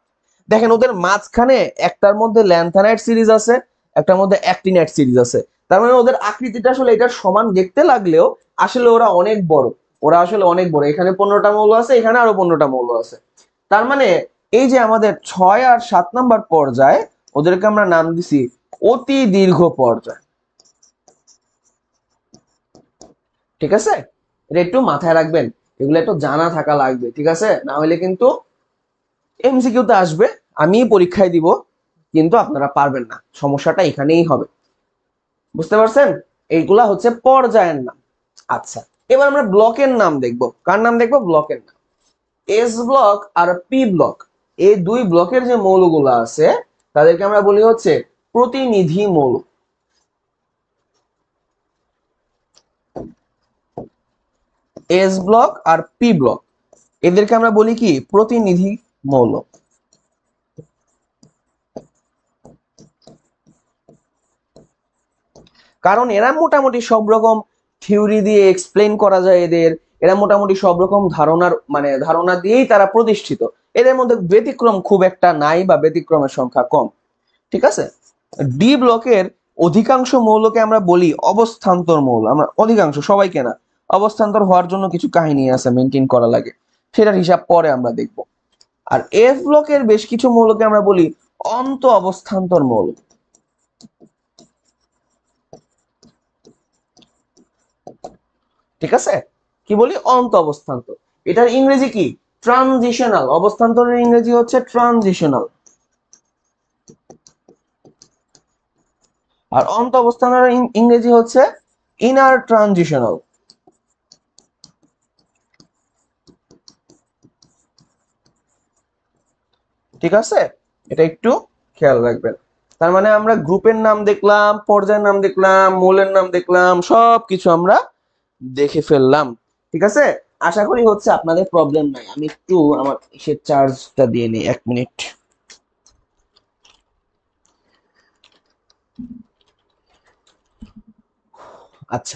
দেখেন ওদের মাঝখানে একটার মধ্যে ল্যান্থানাইট সিরিজ আছে একটার মধ্যে অ্যাক্টিনাইট সিরিজ আছে তার মানে ওদের আকৃতিটা আসলে এটার সমান দেখতে লাগলেও আসলে ওরা অনেক বড় ওরা আসলে অনেক বড় এখানে পনেরোটা মৌল আছে এখানে আরো পনেরোটা মৌল আছে তার মানে এই যে আমাদের ছয় আর সাত নাম্বার পর্যায়ে ওদেরকে আমরা নাম দিছি অতি দীর্ঘ পর্যায় ঠিক আছে এটা একটু মাথায় রাখবেন এগুলো একটু জানা থাকা লাগবে ঠিক আছে না হলে কিন্তু এমসিকিউতে আসবে আমি পরীক্ষায় দিব কিন্তু আপনারা পারবেন না সমস্যাটা এখানেই হবে বুঝতে পারছেন এইগুলা হচ্ছে পর্যায়ের নাম আচ্ছা এবার আমরা ব্লকের নাম দেখব কার নাম দেখব ব্লকের নাম এস ব্লক আর পি ব্লক এই দুই ব্লকের যে মৌলগুলো আছে তাদেরকে আমরা বলি হচ্ছে প্রতিনিধি মৌল এস ব্লক আর পি ব্লক এদেরকে আমরা বলি কি প্রতিনিধি মৌল কারণ এরা মোটামুটি সব রকম থিওরি দিয়ে এক্সপ্লেন করা যায় এদের এরা মোটামুটি সব রকম ধারণার মানে ধারণা দিয়েই তারা প্রতিষ্ঠিত এদের মধ্যে ব্যতিক্রম খুব একটা নাই বা ব্যতিক্রমের সংখ্যা কম ঠিক আছে ডি ব্লকের অধিকাংশ মৌলকে আমরা বলি অবস্থান্তর মৌল আমরা অধিকাংশ সবাইকে না অবস্থান্তর হওয়ার জন্য কিছু কাহিনী আছে মেনটেন করা লাগে সেটার হিসাব পরে আমরা দেখব আর এফ ব্লকের বেশ কিছু মৌলকে আমরা বলি অন্ত অবস্থান্তর মৌল ঠিক আছে কি বলি অন্ত অবস্থান্তর এটার ইংরেজি কি ট্রানজিশনাল অবস্থান্তরের ইংরেজি হচ্ছে ট্রানজিশনাল আর অন্ত অবস্থানের ইংরেজি হচ্ছে ইনার ট্রানজিশনাল ঠিক আছে এটা একটু খেয়াল রাখবেন তার মানে আমরা গ্রুপের নাম দেখলাম পর্যায়ের নাম দেখলাম মূলের নাম দেখলাম সব কিছু আমরা দেখে ফেললাম ঠিক আছে আশা করি হচ্ছে আপনাদের প্রবলেম নাই আমি একটু আমার সে চার্জটা দিয়ে নিই এক মিনিট আচ্ছা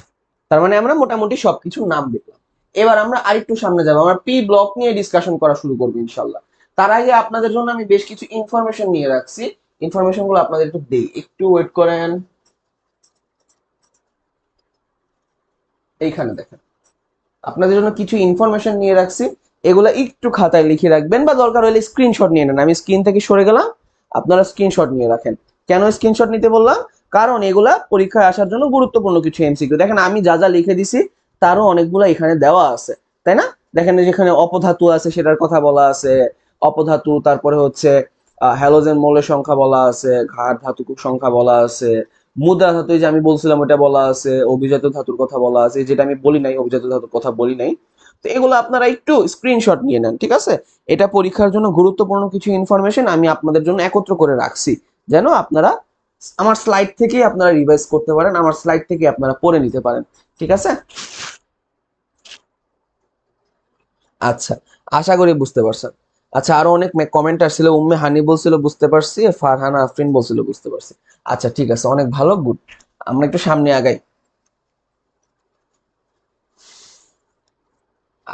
তার মানে আমরা মোটামুটি সবকিছু নাম দেখলাম এবার আমরা আরেকটু সামনে যাবো আমরা পি ব্লক নিয়ে ডিসকাশন করা শুরু করবো ইনশাল্লাহ তার আগে আপনাদের জন্য আমি বেশ কিছু ইনফরমেশন নিয়ে রাখছি ইনফরমেশন গুলো আপনাদের একটু দেই একটু ওয়েট করেন এইখানে দেখেন আপনাদের জন্য কিছু ইনফরমেশন নিয়ে রাখছি এগুলো একটু খাতায় লিখে রাখবেন বা দরকার হলে স্ক্রিনশট নিয়ে নেন আমি স্ক্রিন থেকে সরে গেলাম আপনারা স্ক্রিনশট নিয়ে রাখেন কেন স্ক্রিনশট নিতে বললাম কারণ এগুলা পরীক্ষায় আসার জন্য গুরুত্বপূর্ণ কিছু এমসিকিউ দেখেন আমি যা যা লিখে দিছি তারও অনেকগুলো এখানে দেওয়া আছে তাই না দেখেন যেখানে অপধাতু আছে সেটার কথা বলা আছে অপধাতু তারপরে হচ্ছে হ্যালোজেন মোলের সংখ্যা বলা আছে ঘাট ধাতুকুক সংখ্যা বলা আছে মুদ্রা ধাতু যে আমি বলছিলাম ওটা বলা আছে অভিজাত ধাতুর কথা বলা আছে যেটা আমি বলি নাই অভিজাত ধাতুর কথা বলি নাই তো এগুলো আপনারা একটু স্ক্রিনশট নিয়ে নেন ঠিক আছে এটা পরীক্ষার জন্য গুরুত্বপূর্ণ কিছু ইনফরমেশন আমি আপনাদের জন্য একত্র করে রাখছি যেন আপনারা আমার স্লাইড থেকেই আপনারা রিভাইজ করতে পারেন আমার স্লাইড থেকে আপনারা পড়ে নিতে পারেন ঠিক আছে আচ্ছা আশা করি বুঝতে পারছেন আচ্ছা আরো অনেক কমেন্ট আসছিল উম্মে হানি বলছিল বুঝতে পারছি ফারহানা আফরিন বলছিল বুঝতে পারছি আচ্ছা ঠিক আছে অনেক ভালো গুড আমরা একটু সামনে আগাই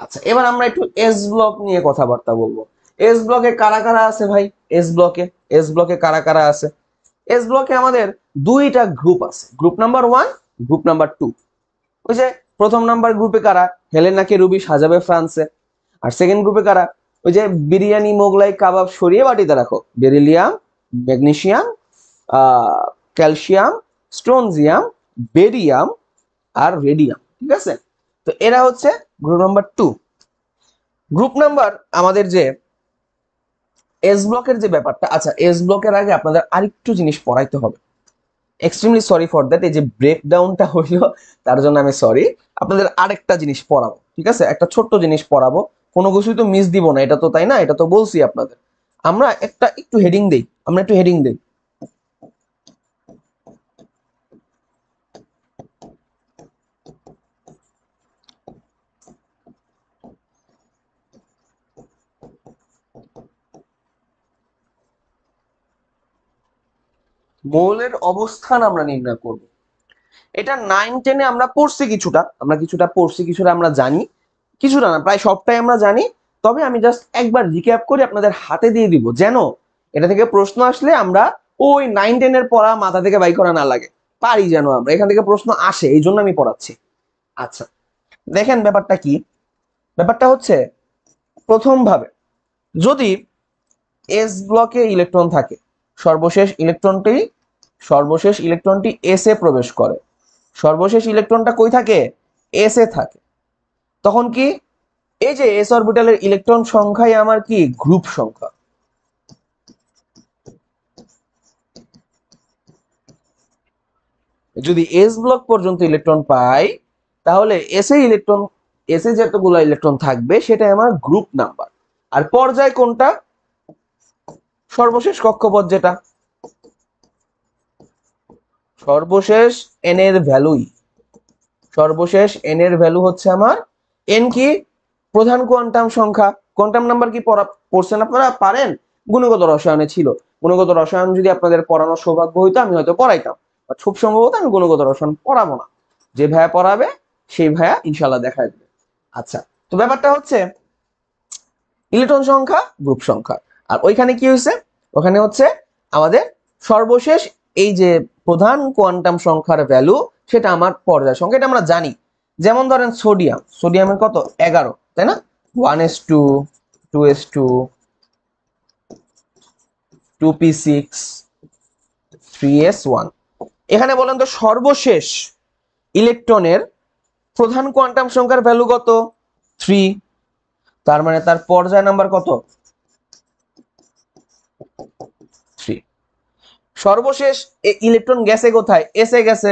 আচ্ছা এবার আমরা একটু এস ব্লক নিয়ে কথাবার্তা বলবো এস ব্লকে কারা কারা আছে ভাই এস ব্লকে এস ব্লকে কারা কারা আছে এস ব্লকে আমাদের দুইটা গ্রুপ আছে group number one group number two ওই যে প্রথম নাম্বার গ্রুপে কারা হেলেনাকে রুবি সাজাবে ফ্রান্সে আর সেকেন্ড গ্রুপে কারা ওই যে বিরিয়ানি মোগলাই কাবাব সরিয়ে বাটিতে রাখো beryllium magnesium calcium strontium barium আর রেডিয়াম ঠিক আছে তো এরা হচ্ছে group number two group number আমাদের যে এস ব্লকের যে ব্যাপারটা আচ্ছা এস ব্লকের আগে আপনাদের আরেকটু জিনিস পড়াইতে হবে এক্সট্রিমলি সরি ফর দ্যাট এই যে ব্রেকডাউনটা হইলো তার জন্য আমি সরি আপনাদের আরেকটা জিনিস পড়াবো ঠিক আছে একটা ছোট্ট জিনিস পড়াবো কোনো কিছুই তো মিস দিব না এটা তো তাই না এটা তো বলছি আপনাদের আমরা একটা একটু হেডিং দেই আমরা একটু হেডিং দেই মৌলের অবস্থান আমরা নির্ণয় করব এটা নাইন টেনে আমরা পড়ছি কিছুটা আমরা কিছুটা পড়ছি কিছুটা আমরা জানি কিছুটা না প্রায় সবটাই আমরা জানি তবে আমি জাস্ট একবার রিক্যাপ করে আপনাদের হাতে দিয়ে দিব যেন এটা থেকে প্রশ্ন আসলে আমরা ওই নাইন টেনের পড়া মাথা থেকে বাই করা না লাগে পারি যেন আমরা এখান থেকে প্রশ্ন আসে এই জন্য আমি পড়াচ্ছি আচ্ছা দেখেন ব্যাপারটা কি ব্যাপারটা হচ্ছে প্রথমভাবে যদি এস ব্লকে ইলেকট্রন থাকে সর্বশেষ ইলেকট্রনটি সর্বশেষ ইলেকট্রনটি এস এ প্রবেশ করে সর্বশেষ ইলেকট্রনটা কই থাকে এস এ থাকে তখন কি এই যে এস অরবিটালের ইলেকট্রন সংখ্যাই আমার কি গ্রুপ সংখ্যা যদি এস ব্লক পর্যন্ত ইলেকট্রন পাই তাহলে এস এ ইলেকট্রন এস এ যতগুলো ইলেকট্রন থাকবে সেটা আমার গ্রুপ নাম্বার আর পর্যায় কোনটা সর্বশেষ কক্ষপথ যেটা সর্বশেষ এন এর ভ্যালুই সর্বশেষ এন এর ভ্যালু হচ্ছে আমার এন কি প্রধান কোয়ান্টাম সংখ্যা কোয়ান্টাম নাম্বার কি পড়া পড়ছেন আপনারা পারেন গুণগত রসায়নে ছিল গুণগত রসায়ন যদি আপনাদের পড়ানোর সৌভাগ্য হইতো আমি হয়তো পড়াইতাম খুব সম্ভবত আমি গুণগত রসায়ন পড়াবো না যে ভাইয়া পড়াবে সেই ভাইয়া ইনশাল্লাহ দেখা দেবে আচ্ছা তো ব্যাপারটা হচ্ছে ইলেকট্রন সংখ্যা গ্রুপ সংখ্যা আর ওইখানে কি হয়েছে ওখানে হচ্ছে আমাদের সর্বশেষ এই যে প্রধান কোয়ান্টাম সংখ্যার ভ্যালু সেটা আমার পর্যায় সংখ্যা এটা আমরা জানি যেমন ধরেন সোডিয়াম সোডিয়ামের কত এগারো তাই না one S two two S two two P six three S one এখানে বলেন তো সর্বশেষ ইলেকট্রনের প্রধান কোয়ান্টাম সংখ্যার ভ্যালু কত থ্রি তার মানে তার পর্যায় নাম্বার কত থ্রি সর্বশেষ ইলেকট্রন গেছে কোথায় এসে গেছে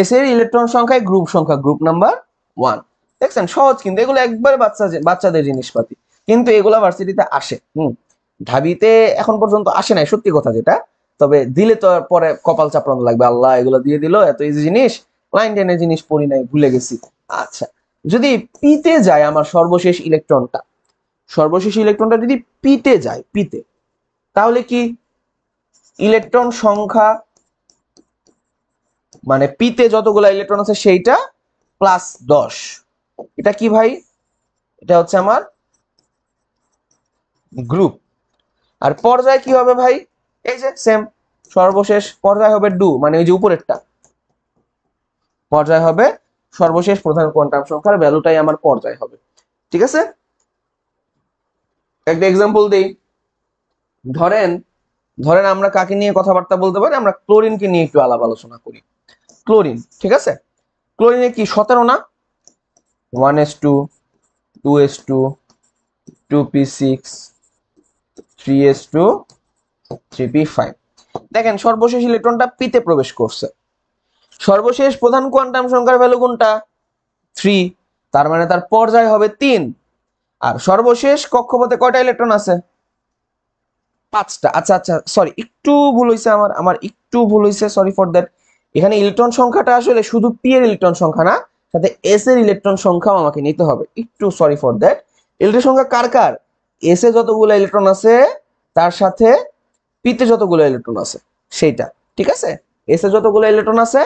এস এর ইলেকট্রন সংখ্যায় গ্রুপ সংখ্যা গ্রুপ নাম্বার ওয়ান দেখছেন সহজ কিন্তু এগুলো একবার বাচ্চা বাচ্চাদের জিনিসপাতি কিন্তু এগুলো ভার্সিটিতে আসে হুম ঢাবিতে এখন পর্যন্ত আসে নাই সত্যি কথা যেটা তবে দিলে তো পরে কপাল চাপড়ানো লাগবে আল্লাহ এগুলো দিয়ে দিল এত ইজি জিনিস লাইন টেনের জিনিস পড়ি নাই ভুলে গেছি আচ্ছা যদি পিতে যায় আমার সর্বশেষ ইলেকট্রনটা সর্বশেষ ইলেকট্রনটা যদি পিতে যায় পিতে তাহলে কি ইলেকট্রন সংখ্যা মানে পিতে যতগুলো ইলেকট্রন আছে সেইটা প্লাস দশ এটা কি ভাই এটা হচ্ছে আমার গ্রুপ আর পর্যায় কি হবে ভাই এই যে সেম সর্বশেষ পর্যায় হবে ডু মানে ওই যে উপরেরটা পর্যায় হবে সর্বশেষ প্রধান কোয়ান্টাম সংখ্যার ভ্যালুটাই আমার পর্যায় হবে ঠিক আছে একটা এক্সাম্পল দিই ধরেন ধরেন আমরা কাকে নিয়ে কথাবার্তা বলতে পারি আমরা ক্লোরিনকে নিয়ে একটু আলাপ আলোচনা করি ক্লোরিন ঠিক আছে ক্লোরিনে কি সতেরো না one S two two S two two P six three S two three P five দেখেন সর্বশেষ ইলেকট্রনটা পিতে প্রবেশ করছে সর্বশেষ প্রধান কোয়ান্টাম সংখ্যার ভ্যালু কোনটা থ্রি তার মানে তার পর্যায় হবে তিন আর সর্বশেষ কক্ষপথে কয়টা ইলেকট্রন আছে পাঁচটা আচ্ছা আচ্ছা সরি একটু ভুল হয়েছে আমার আমার একটু ভুল হয়েছে সরি ফর দ্যাট এখানে ইলেকট্রন সংখ্যাটা আসলে শুধু পি এর ইলেকট্রন সংখ্যা না সাথে এস এর ইলেকট্রন সংখ্যাও আমাকে নিতে হবে একটু সরি ফর দ্যাট ইলেকট্রন সংখ্যা কার কার এস এ যতগুলো ইলেকট্রন আছে তার সাথে পিতে যতগুলো ইলেকট্রন আছে সেইটা ঠিক আছে এস এ যতগুলো ইলেকট্রন আছে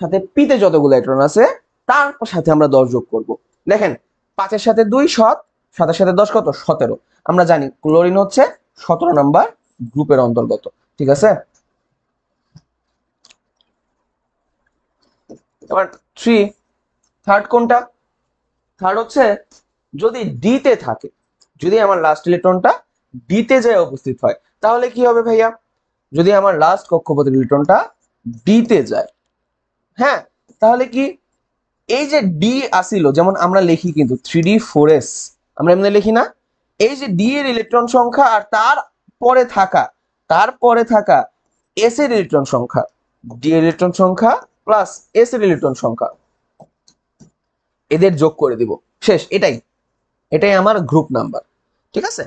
সাথে পিতে যতগুলো ইলেকট্রন আছে তার সাথে আমরা দশ যোগ করব দেখেন পাঁচের সাথে দুই সৎ সাতের সাথে দশ কত সতেরো আমরা জানি ক্লোরিন হচ্ছে সতেরো নাম্বার গ্রুপের অন্তর্গত ঠিক আছে এবার থ্রি থার্ড কোনটা থার্ড হচ্ছে যদি ডিতে থাকে যদি আমার লাস্ট ইলেকট্রনটা ডিতে যায় উপস্থিত হয় তাহলে কি হবে ভাইয়া যদি আমার লাস্ট কক্ষপথের ইলেকট্রনটা ডিতে যায় হ্যাঁ তাহলে কি এই যে ডি আসিল যেমন আমরা লিখি কিন্তু থ্রি ডি ফোর এস আমরা এমনি লিখি না এই যে ডি এর ইলেকট্রন সংখ্যা আর তার পরে থাকা তারপরে থাকা এস এর ইলেকট্রন সংখ্যা ডি এর ইলেকট্রন সংখ্যা প্লাস এসিড ইলেকট্রন সংখ্যা এদের যোগ করে দিব শেষ এটাই এটাই আমার গ্রুপ নাম্বার ঠিক আছে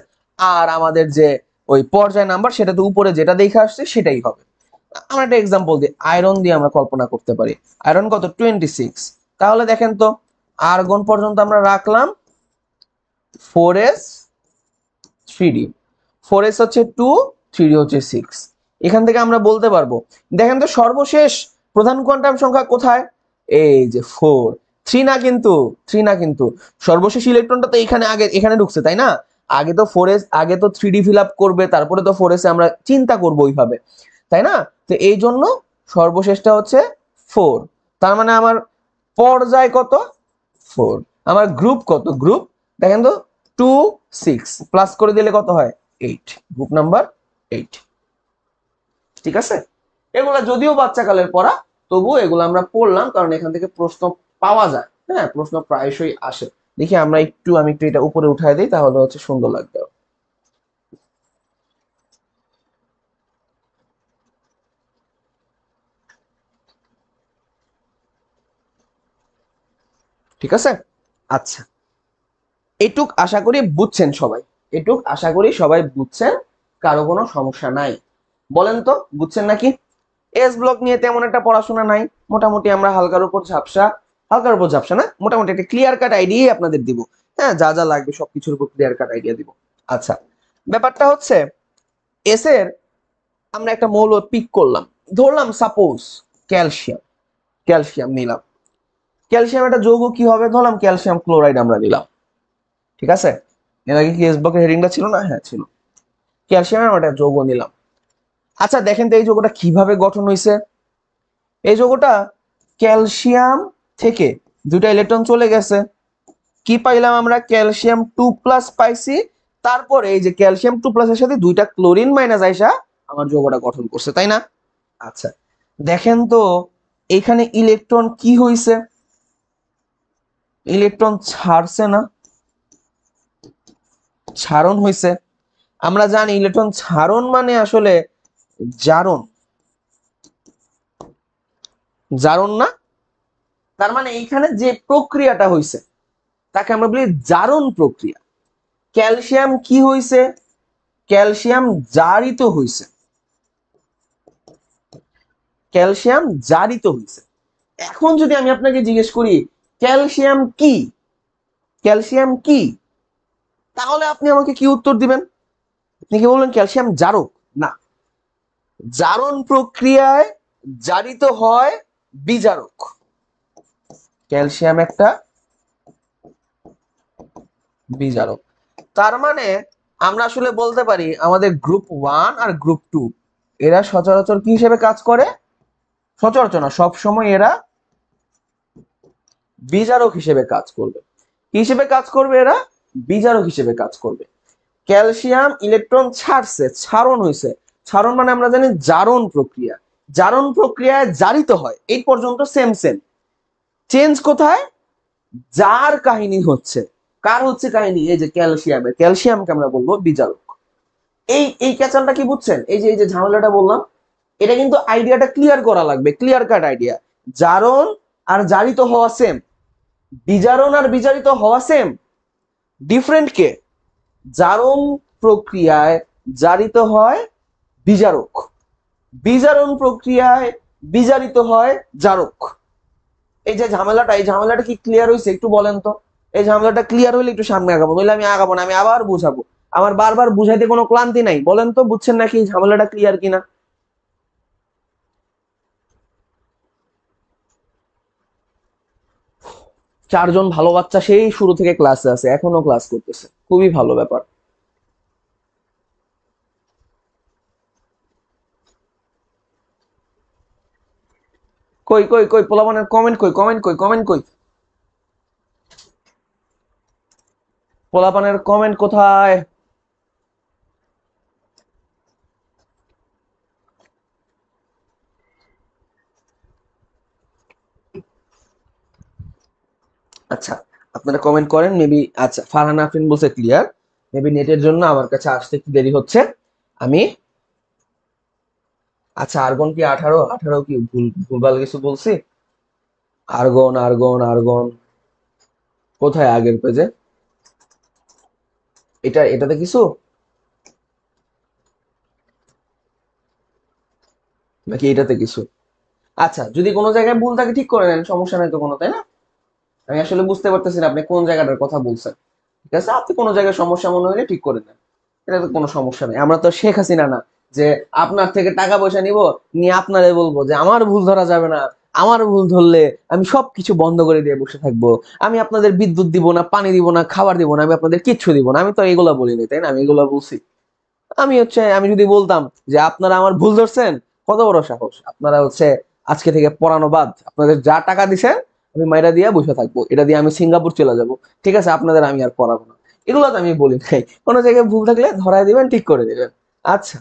আর আমাদের যে ওই পর্যায় নাম্বার সেটা তো উপরে যেটা দেখে আসছে সেটাই হবে আমরা একটা এক্সাম্পল দিই আয়রন দিয়ে আমরা কল্পনা করতে পারি আয়রন কত টোয়েন্টি সিক্স তাহলে দেখেন তো আর্গন পর্যন্ত আমরা রাখলাম four S three D four S হচ্ছে টু থ্রি হচ্ছে সিক্স এখান থেকে আমরা বলতে পারবো দেখেন তো সর্বশেষ প্রধান কোয়ান্টাম সংখ্যা কোথায় এই যে ফোর থ্রি না কিন্তু থ্রি না কিন্তু সর্বশেষ ইলেকট্রনটা তো এখানে আগে এখানে ঢুকছে তাই না আগে তো ফোর আগে তো থ্রি ডি ফিল আপ করবে তারপরে তো ফোর আমরা চিন্তা করবো ওইভাবে তাই না তো এই জন্য সর্বশেষটা হচ্ছে ফোর তার মানে আমার পর্যায় কত ফোর আমার গ্রুপ কত গ্রুপ দেখেন তো টু সিক্স প্লাস করে দিলে কত হয় এইট গ্রুপ নাম্বার এইট ঠিক আছে এগুলা যদিও বাচ্চাকালের পড়া তবুও এগুলো আমরা পড়লাম কারণ এখান থেকে প্রশ্ন পাওয়া যায় হ্যাঁ প্রশ্ন প্রায়শই আসে দেখি আমরা একটু আমি একটু এটা উপরে উঠায় দিই তাহলে হচ্ছে সুন্দর লাগবে ঠিক আছে আচ্ছা এটুক আশা করি বুঝছেন সবাই এটুক আশা করি সবাই বুঝছেন কারো কোনো সমস্যা নাই বলেন তো বুঝছেন নাকি এস ব্লক নিয়ে তেমন একটা পড়াশোনা নাই মোটামুটি আমরা হালকার উপর ঝাপসা হালকার উপর ঝাপসা না মোটামুটি একটা ক্লিয়ার কাট আইডিয়াই আপনাদের দিব হ্যাঁ যা যা লাগবে সবকিছুর উপর ক্লিয়ার কাট আইডিয়া দিব আচ্ছা ব্যাপারটা হচ্ছে এস এর আমরা একটা মৌল পিক করলাম ধরলাম সাপোজ ক্যালসিয়াম ক্যালসিয়াম নিলাম ক্যালসিয়াম একটা যৌগ কি হবে ধরলাম ক্যালসিয়াম ক্লোরাইড আমরা নিলাম ঠিক আছে এর আগে কি এস ব্লকের হেডিংটা ছিল না হ্যাঁ ছিল ক্যালসিয়াম আমরা একটা যৌগ নিলাম আচ্ছা দেখেন তো এই যোগটা কিভাবে গঠন হয়েছে এই যোগটা ক্যালসিয়াম থেকে দুইটা ইলেকট্রন চলে গেছে কি পাইলাম আমরা ক্যালসিয়াম টু প্লাস পাইছি তারপরে এই যে ক্যালসিয়াম টু প্লাসের সাথে দুইটা ক্লোরিন মাইনাস আইসা আমার যোগটা গঠন করছে তাই না আচ্ছা দেখেন তো এখানে ইলেকট্রন কি হইছে ইলেকট্রন ছাড়ছে না ছাড়ন হইছে আমরা জানি ইলেকট্রন ছাড়ন মানে আসলে জারণ জারণ না তার মানে এইখানে যে প্রক্রিয়াটা হইছে তাকে আমরা বলি জারণ প্রক্রিয়া ক্যালসিয়াম কি হইছে ক্যালসিয়াম জারিত হইছে ক্যালসিয়াম জারিত হইছে এখন যদি আমি আপনাকে জিজ্ঞেস করি ক্যালসিয়াম কি ক্যালসিয়াম কি তাহলে আপনি আমাকে কি উত্তর দিবেন আপনি কি বললেন ক্যালসিয়াম জারক না জারণ প্রক্রিয়ায় জারিত হয় বিজারক ক্যালসিয়াম একটা বিজারক তার মানে আমরা আসলে বলতে পারি আমাদের গ্রুপ ওয়ান আর গ্রুপ টু এরা সচরাচর কি হিসেবে কাজ করে সচরাচর না সবসময় এরা বিজারক হিসেবে কাজ করবে কি হিসেবে কাজ করবে এরা বিজারক হিসেবে কাজ করবে ক্যালসিয়াম ইলেকট্রন ছাড়ছে ছাড়ন হয়েছে সারণ মানে আমরা জানি জারণ প্রক্রিয়া জারণ প্রক্রিয়ায় জারিত হয় এই পর্যন্ত সেম সেম চেঞ্জ কোথায় যার কাহিনী হচ্ছে কার হচ্ছে কাহিনী এই যে ক্যালসিয়ামের ক্যালসিয়ামকে আমরা বলবো বিজারক এই এই ক্যাচালটা কি বুঝছেন এই যে এই যে ঝামেলাটা বললাম এটা কিন্তু আইডিয়াটা ক্লিয়ার করা লাগবে ক্লিয়ার কাট আইডিয়া জারণ আর জারিত হওয়া সেম বিজারণ আর বিজারিত হওয়া সেম ডিফারেন্ট কে জারণ প্রক্রিয়ায় জারিত হয় বিজারক বিজারণ প্রক্রিয়ায় বিজারিত হয় জারক এই যে ঝামেলাটা এই ঝামেলাটা কি ক্লিয়ার হয়েছে একটু বলেন তো এই ঝামেলাটা ক্লিয়ার হইলে একটু সামনে আগাবো নইলে আমি আগাবো না আমি আবার বুঝাবো আমার বারবার বুঝাইতে কোনো ক্লান্তি নাই বলেন তো বুঝছেন নাকি এই ঝামেলাটা ক্লিয়ার কিনা চারজন ভালো বাচ্চা সেই শুরু থেকে ক্লাসে আছে এখনো ক্লাস করতেছে খুবই ভালো ব্যাপার কই কই কই পোলাবানের কমেন্ট কই কমেন্ট কই কমেন্ট কই পোলাপানের কমেন্ট কোথায় আচ্ছা আপনারা কমেন্ট করেন মেবি আচ্ছা ফারহান আফরিন বলছে ক্লিয়ার মেবি নেটের জন্য আমার কাছে আসতে একটু দেরি হচ্ছে আমি আচ্ছা আর্গন কি আঠারো আঠারো কি ভুল ভুলভাল কিছু বলছি আর্গন আর্গন আর্গন কোথায় আগের পেজে এটা এটাতে কিছু নাকি এটাতে কিছু আচ্ছা যদি কোনো জায়গায় ভুল থাকে ঠিক করে নেন সমস্যা নাই তো কোনো তাই না আমি আসলে বুঝতে পারতেছি না আপনি কোন জায়গাটার কথা বলছেন ঠিক আছে আপনি কোনো জায়গায় সমস্যা মনে হলে ঠিক করে নেন এটা তো কোনো সমস্যা নেই আমরা তো শেখ হাসিনা না যে আপনার থেকে টাকা পয়সা নিব নিয়ে আপনারে বলবো যে আমার ভুল ধরা যাবে না আমার ভুল ধরলে আমি সবকিছু বন্ধ করে দিয়ে বসে থাকবো আমি আপনাদের বিদ্যুৎ দিব না পানি দিব না খাবার দিব না আমি আপনাদের কিচ্ছু দিব না আমি তো এগুলা বলিনি তাই না আমি এগুলো বলছি আমি হচ্ছে আমি যদি বলতাম যে আপনারা আমার ভুল ধরছেন কত বড় সাহস আপনারা হচ্ছে আজকে থেকে পড়ানো বাদ আপনাদের যা টাকা দিছেন আমি মাইরা দিয়ে বসে থাকবো এটা দিয়ে আমি সিঙ্গাপুর চলে যাব ঠিক আছে আপনাদের আমি আর পড়াবো না এগুলো তো আমি বলি নাই কোনো জায়গায় ভুল থাকলে ধরায় দিবেন ঠিক করে দিবেন আচ্ছা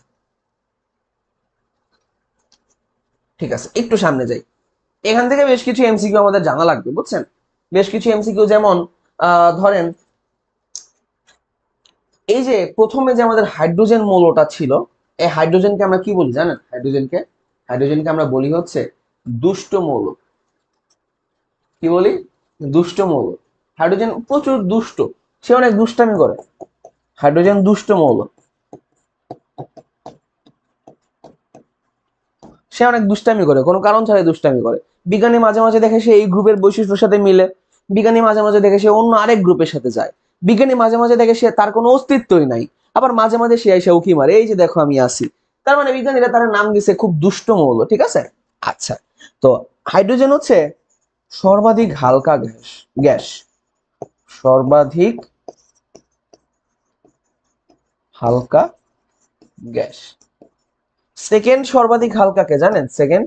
ঠিক আছে একটু সামনে যাই এখান থেকে বেশ কিছু এমসিকিউ আমাদের জানা লাগবে বুঝছেন বেশ কিছু এমসিকিউ যেমন ধরেন এই যে প্রথমে যে আমাদের হাইড্রোজেন মৌলটা ছিল এই হাইড্রোজেনকে আমরা কি বলি জানেন হাইড্রোজেনকে হাইড্রোজেনকে আমরা বলি হচ্ছে দুষ্ট মৌল কি বলি দুষ্ট মৌল হাইড্রোজেন প্রচুর দুষ্ট সে অনেক দুষ্টামি করে হাইড্রোজেন দুষ্ট মৌল সে অনেক দুষ্টামি করে কোনো কারণ ছাড়াই দুষ্টামি করে বিজ্ঞানী মাঝে মাঝে দেখে সে এই গ্রুপের বৈশিষ্ট্যর সাথে মিলে বিজ্ঞানী মাঝে মাঝে দেখে সে অন্য আরেক গ্রুপের সাথে যায় বিজ্ঞানী মাঝে মাঝে দেখে সে তার কোনো অস্তিত্বই নাই আবার মাঝে মাঝে সে এসে উকি মারে এই যে দেখো আমি আসি তার মানে বিজ্ঞানীরা তার নাম দিছে খুব দুষ্ট মৌল ঠিক আছে আচ্ছা তো হাইড্রোজেন হচ্ছে সর্বাধিক হালকা গ্যাস গ্যাস সর্বাধিক হালকা গ্যাস সেকেন্ড সর্বাধিক হালকাকে জানেন সেকেন্ড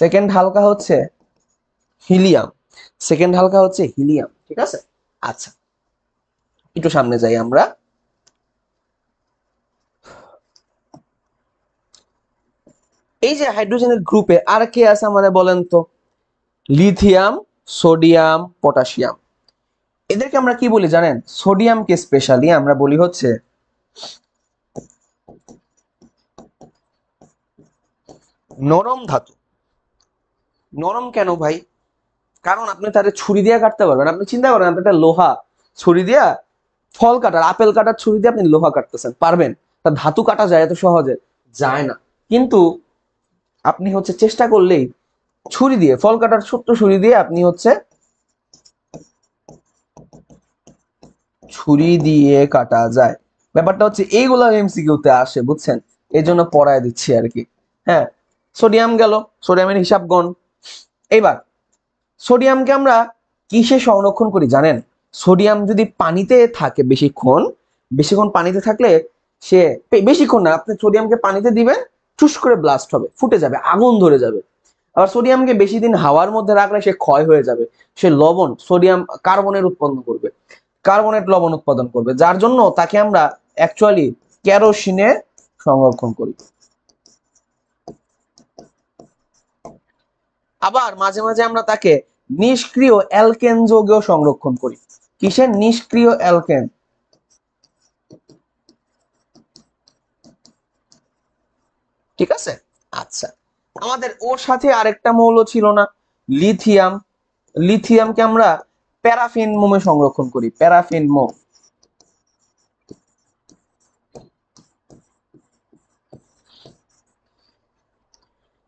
সেকেন্ড হালকা হচ্ছে হিলিয়াম সেকেন্ড হালকা হচ্ছে হিলিয়াম ঠিক আছে আচ্ছা একটু সামনে যাই আমরা এই যে হাইড্রোজেনের গ্রুপে আর কে আছে মানে বলেন তো লিথিয়াম সোডিয়াম পটাশিয়াম এদেরকে আমরা কি বলি জানেন সোডিয়ামকে স্পেশালি আমরা বলি হচ্ছে নরম ধাতু নরম কেন ভাই কারণ আপনি তারে ছুরি দিয়ে কাটতে পারবেন আপনি চিন্তা করেন আপনি একটা লোহা ছুরি দিয়া ফল কাটার আপেল কাটার ছুরি দিয়ে আপনি লোহা কাটতেছেন পারবেন তা ধাতু কাটা যায় এত সহজে যায় না কিন্তু আপনি হচ্ছে চেষ্টা করলেই ছুরি দিয়ে ফল কাটার ছোট্ট ছুরি দিয়ে আপনি হচ্ছে ছুরি দিয়ে কাটা যায় ব্যাপারটা হচ্ছে এইগুলো এমসিকিউতে আসে বুঝছেন এই জন্য পড়ায় দিচ্ছি আর কি হ্যাঁ সোডিয়াম গেল সোডিয়ামের হিসাব গণ এবার সোডিয়ামকে আমরা কিসে সংরক্ষণ করি জানেন সোডিয়াম যদি পানিতে থাকে বেশিক্ষণ বেশিক্ষণ পানিতে থাকলে সে বেশিক্ষণ না আপনি সোডিয়ামকে পানিতে দিবেন চুস করে ব্লাস্ট হবে ফুটে যাবে আগুন ধরে যাবে আবার সোডিয়ামকে বেশি দিন হাওয়ার মধ্যে রাখলে সে ক্ষয় হয়ে যাবে সে লবণ সোডিয়াম কার্বনের উৎপন্ন করবে কার্বনেট লবণ উৎপাদন করবে যার জন্য তাকে আমরা অ্যাকচুয়ালি কেরোসিনে সংরক্ষণ করি আবার মাঝে মাঝে আমরা তাকে নিষ্ক্রিয় অ্যালকেন যোগেও সংরক্ষণ করি কিসের নিষ্ক্রিয় অ্যালকেন ঠিক আছে আচ্ছা আমাদের ওর সাথে আরেকটা মৌল ছিল না লিথিয়াম লিথিয়ামকে আমরা প্যারাফিন মোমে সংরক্ষণ করি প্যারাফিন মোম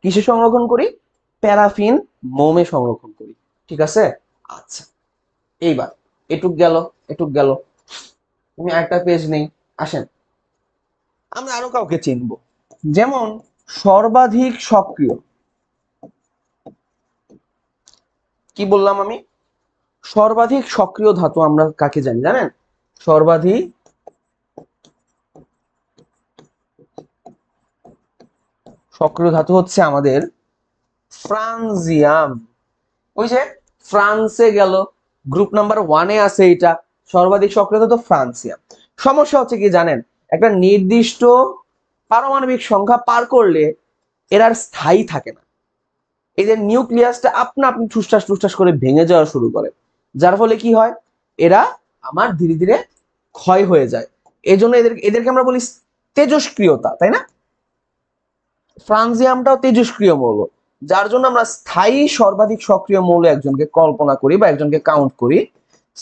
কিসে সংরক্ষণ করি প্যারাফিন মোমে সংরক্ষণ করি ঠিক আছে আচ্ছা এইবার এটুক গেল এটুক গেল তুমি একটা পেজ নেই আসেন আমরা আরো কাউকে চিনব যেমন সর্বাধিক সক্রিয় কি বললাম আমি সর্বাধিক সক্রিয় ধাতু আমরা কাকে জানি জানেন সর্বাধিক সক্রিয় ধাতু হচ্ছে আমাদের ফ্রান্সিয়াম ওই যে ফ্রান্সে গেল গ্রুপ নাম্বার ওয়ানে আছে এটা সর্বাধিক সক্রিয় ধাতু ফ্রান্সিয়াম সমস্যা হচ্ছে কি জানেন একটা নির্দিষ্ট পারমাণবিক সংখ্যা পার করলে এর আর স্থায়ী থাকে না এই যে নিউক্লিয়াসটা আপনা আপনি ঠুসঠাস ঠুসঠাস করে ভেঙে যাওয়া শুরু করে যার ফলে কি হয় এরা আমার ধীরে ধীরে ক্ষয় হয়ে যায় এই জন্য এদের এদেরকে আমরা বলি তেজস্ক্রিয়তা তাই না ফ্রানজিয়ামটাও তেজস্ক্রিয় মৌল যার জন্য আমরা স্থায়ী সর্বাধিক সক্রিয় মৌল একজনকে কল্পনা করি বা একজনকে কাউন্ট করি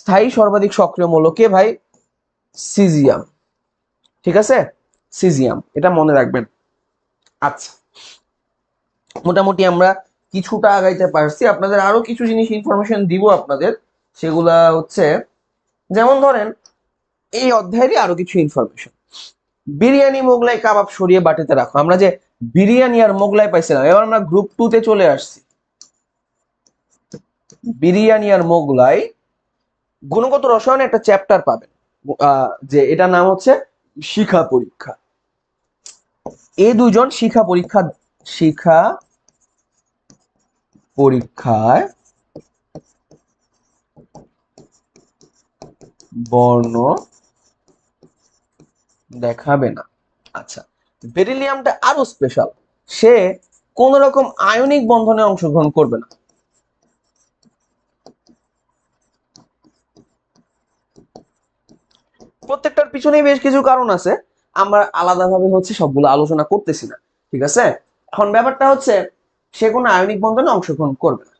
স্থায়ী সর্বাধিক সক্রিয় মৌল কে ভাই সিজিয়াম ঠিক আছে সিজিয়াম এটা মনে রাখবেন আচ্ছা মোটামুটি আমরা কিছুটা আগাইতে পারছি আপনাদের আরো কিছু জিনিস ইনফরমেশন দিব আপনাদের সেগুলা হচ্ছে যেমন ধরেন এই অধ্যায়েরই আরো কিছু ইনফরমেশন বিরিয়ানি মোগলাই কাবাব সরিয়ে বাটিতে রাখো আমরা যে বিরিয়ানি আর মোগলাই পাইছিলাম এবার আমরা গ্রুপ টু তে চলে আসছি বিরিয়ানি আর মোগলাই গুণগত রসায়নে একটা চ্যাপ্টার পাবেন যে এটা নাম হচ্ছে শিখা পরীক্ষা এ দুজন শিখা পরীক্ষা শিখা পরীক্ষায় বর্ণ দেখাবে না আচ্ছা বেরিলিয়ামটা আরো স্পেশাল সে কোন রকম আয়নিক বন্ধনে অংশগ্রহণ করবে না প্রত্যেকটার পিছনে বেশ কিছু কারণ আছে আমরা আলাদাভাবে হচ্ছে সবগুলো আলোচনা করতেছি না ঠিক আছে এখন ব্যাপারটা হচ্ছে সে কোনো আয়নিক বন্ধনে অংশগ্রহণ করবে না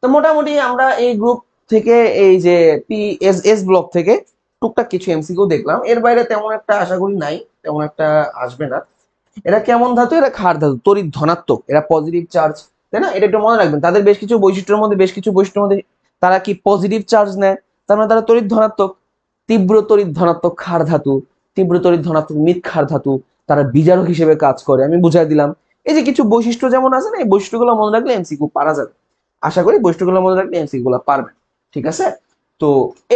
তো মোটামুটি আমরা এই গ্রুপ থেকে এই যে পি এস এস ব্লক থেকে টুকটাক কিছু এমসিকিউ দেখলাম এর বাইরে তেমন একটা আশা করি নাই তেমন একটা আসবে না এরা কেমন ধাতু এরা খার ধাতু তরিত ধনাত্মক এরা পজিটিভ চার্জ তাই না এটা একটু মনে রাখবেন তাদের বেশ কিছু বৈশিষ্ট্যের মধ্যে বেশ কিছু বৈশিষ্ট্যের মধ্যে তারা কি পজিটিভ চার্জ নেয় তার মানে তারা তরিত ধনাত্মক তীব্র তরিত ধনাত্মক খার ধাতু তীব্র তরিত ধনাত্মক মিত খার ধাতু তারা বিজারক হিসেবে কাজ করে আমি বুঝাই দিলাম এই যে কিছু বৈশিষ্ট্য যেমন আছে না এই বৈশিষ্ট্যগুলো মনে রাখলে এমসিকিউ পারা যাবে আশা করি বৈশিষ্ট্যগুলো মনে রাখলে এমসিকিউ গুলো পারবেন ঠিক আছে তো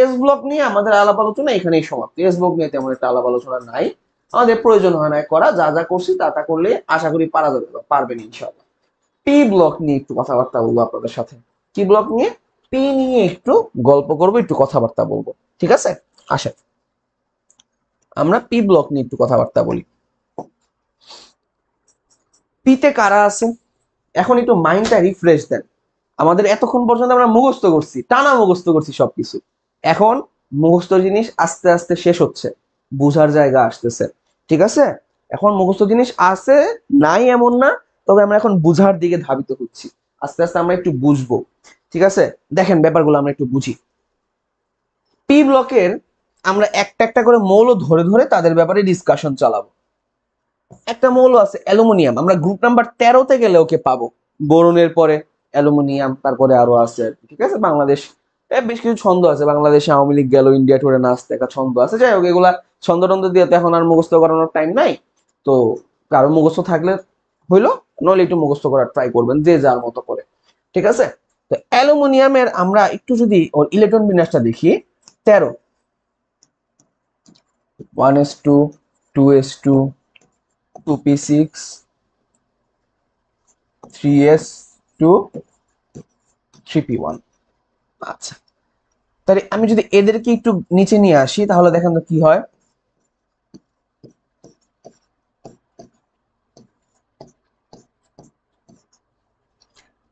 এস ব্লক নিয়ে আমাদের আলাপ আলোচনা এখানেই সমাপ্ত এস ব্লক নিয়ে তেমন একটা আলাপ আলোচনা নাই আমাদের প্রয়োজন হয় না করা যা যা করছি তা তা করলে আশা করি পারা যাবে পারবেন ইনশাল্লাহ পি ব্লক নিয়ে একটু কথাবার্তা বলবো আপনাদের সাথে কি ব্লক নিয়ে পি নিয়ে একটু গল্প করবো একটু কথাবার্তা বলবো ঠিক আছে আসেন আমরা পি ব্লক নিয়ে একটু কথাবার্তা বলি পিতে কারা আছে এখন একটু মাইন্ডটা রিফ্রেশ দেন আমাদের এতক্ষণ পর্যন্ত আমরা মুখস্থ করছি টানা মুখস্থ করছি সবকিছু এখন মুখস্থ জিনিস আস্তে আস্তে শেষ হচ্ছে বুঝার জায়গা আসতেছে ঠিক আছে এখন মুখস্থ জিনিস আছে নাই এমন না তবে আমরা এখন বুঝার দিকে ধাবিত হচ্ছি আস্তে আস্তে আমরা একটু বুঝবো ঠিক আছে দেখেন ব্যাপারগুলো আমরা একটু বুঝি পি ব্লকের আমরা একটা একটা করে মৌল ধরে ধরে তাদের ব্যাপারে ডিসকাশন চালাবো একটা মৌল আছে অ্যালুমিনিয়াম আমরা গ্রুপ নাম্বার তেরোতে গেলে ওকে পাবো বরুনের পরে অ্যালুমিনিয়াম তারপরে আরো আছে ঠিক আছে বাংলাদেশ বেশ কিছু ছন্দ আছে বাংলাদেশে আওয়ামী লীগ গেল ইন্ডিয়া টুরে নাচ একটা ছন্দ আছে যাই হোক এগুলা ছন্দ টন্দ দিয়ে তো এখন আর মুখস্থ করানোর টাইম নাই তো কারো মুখস্থ থাকলে হইলো নইলে একটু মুখস্থ করার ট্রাই করবেন যে যার মতো করে ঠিক আছে তো অ্যালুমিনিয়ামের আমরা একটু যদি ওর ইলেকট্রন বিন্যাসটা দেখি তেরো one S two two S two two P six three S two three P one আচ্ছা তাহলে আমি যদি এদেরকে একটু নিচে নিয়ে আসি তাহলে দেখেন তো কি হয়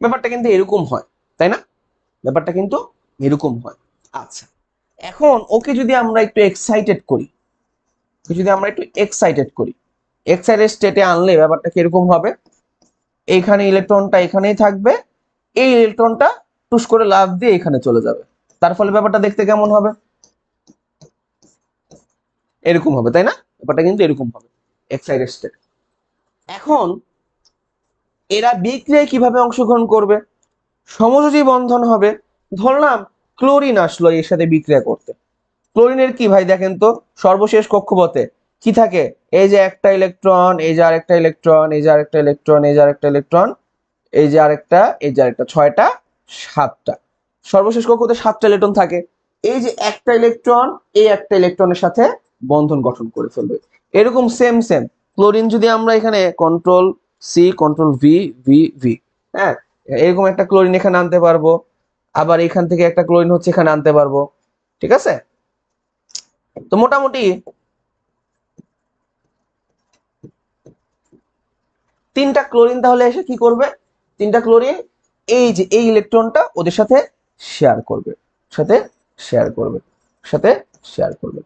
ব্যাপারটা কিন্তু এরকম হয় তাই না ব্যাপারটা কিন্তু এরকম হয় আচ্ছা এখন ওকে যদি আমরা একটু এক্সাইটেড করি যদি আমরা একটু এক্সাইটেড করি এক্সাইটেড স্টেটে আনলে ব্যাপারটা কিরকম হবে এখানে ইলেকট্রনটা এখানেই থাকবে এই ইলেকট্রনটা টুস করে লাভ দিয়ে এখানে চলে যাবে তার ফলে ব্যাপারটা দেখতে কেমন হবে এরকম হবে তাই না ব্যাপারটা কিন্তু এরকম হবে স্টেট এখন এরা বিক্রিয়ায় কিভাবে অংশগ্রহণ করবে সমযোজী বন্ধন হবে ধরলাম ক্লোরিন আসলো এর সাথে বিক্রিয়া করতে ক্লোরিনের কি ভাই দেখেন তো সর্বশেষ কক্ষপথে কি থাকে এই যে একটা ইলেকট্রন এই যে আরেকটা ইলেকট্রন এই যে আরেকটা ইলেকট্রন এই যে আরেকটা ইলেকট্রন এই যে আরেকটা এই যে আরেকটা ছয়টা সাতটা সর্বশেষ কক্ষতে সাতটা ইলেকট্রন থাকে এই যে একটা ইলেকট্রন এই একটা ইলেকট্রনের সাথে বন্ধন গঠন করে ফেলবে এরকম সেম সেম ক্লোরিন যদি আমরা এখানে control C control V V V হ্যাঁ এরকম একটা ক্লোরিন এখানে আনতে পারবো আবার এখান থেকে একটা ক্লোরিন হচ্ছে এখানে আনতে পারবো ঠিক আছে তো মোটামুটি তিনটা ক্লোরিন তাহলে এসে কি করবে তিনটা ক্লোরিন এই যে এই ইলেকট্রনটা ওদের সাথে শেয়ার করবে সাথে শেয়ার করবে সাথে শেয়ার করবে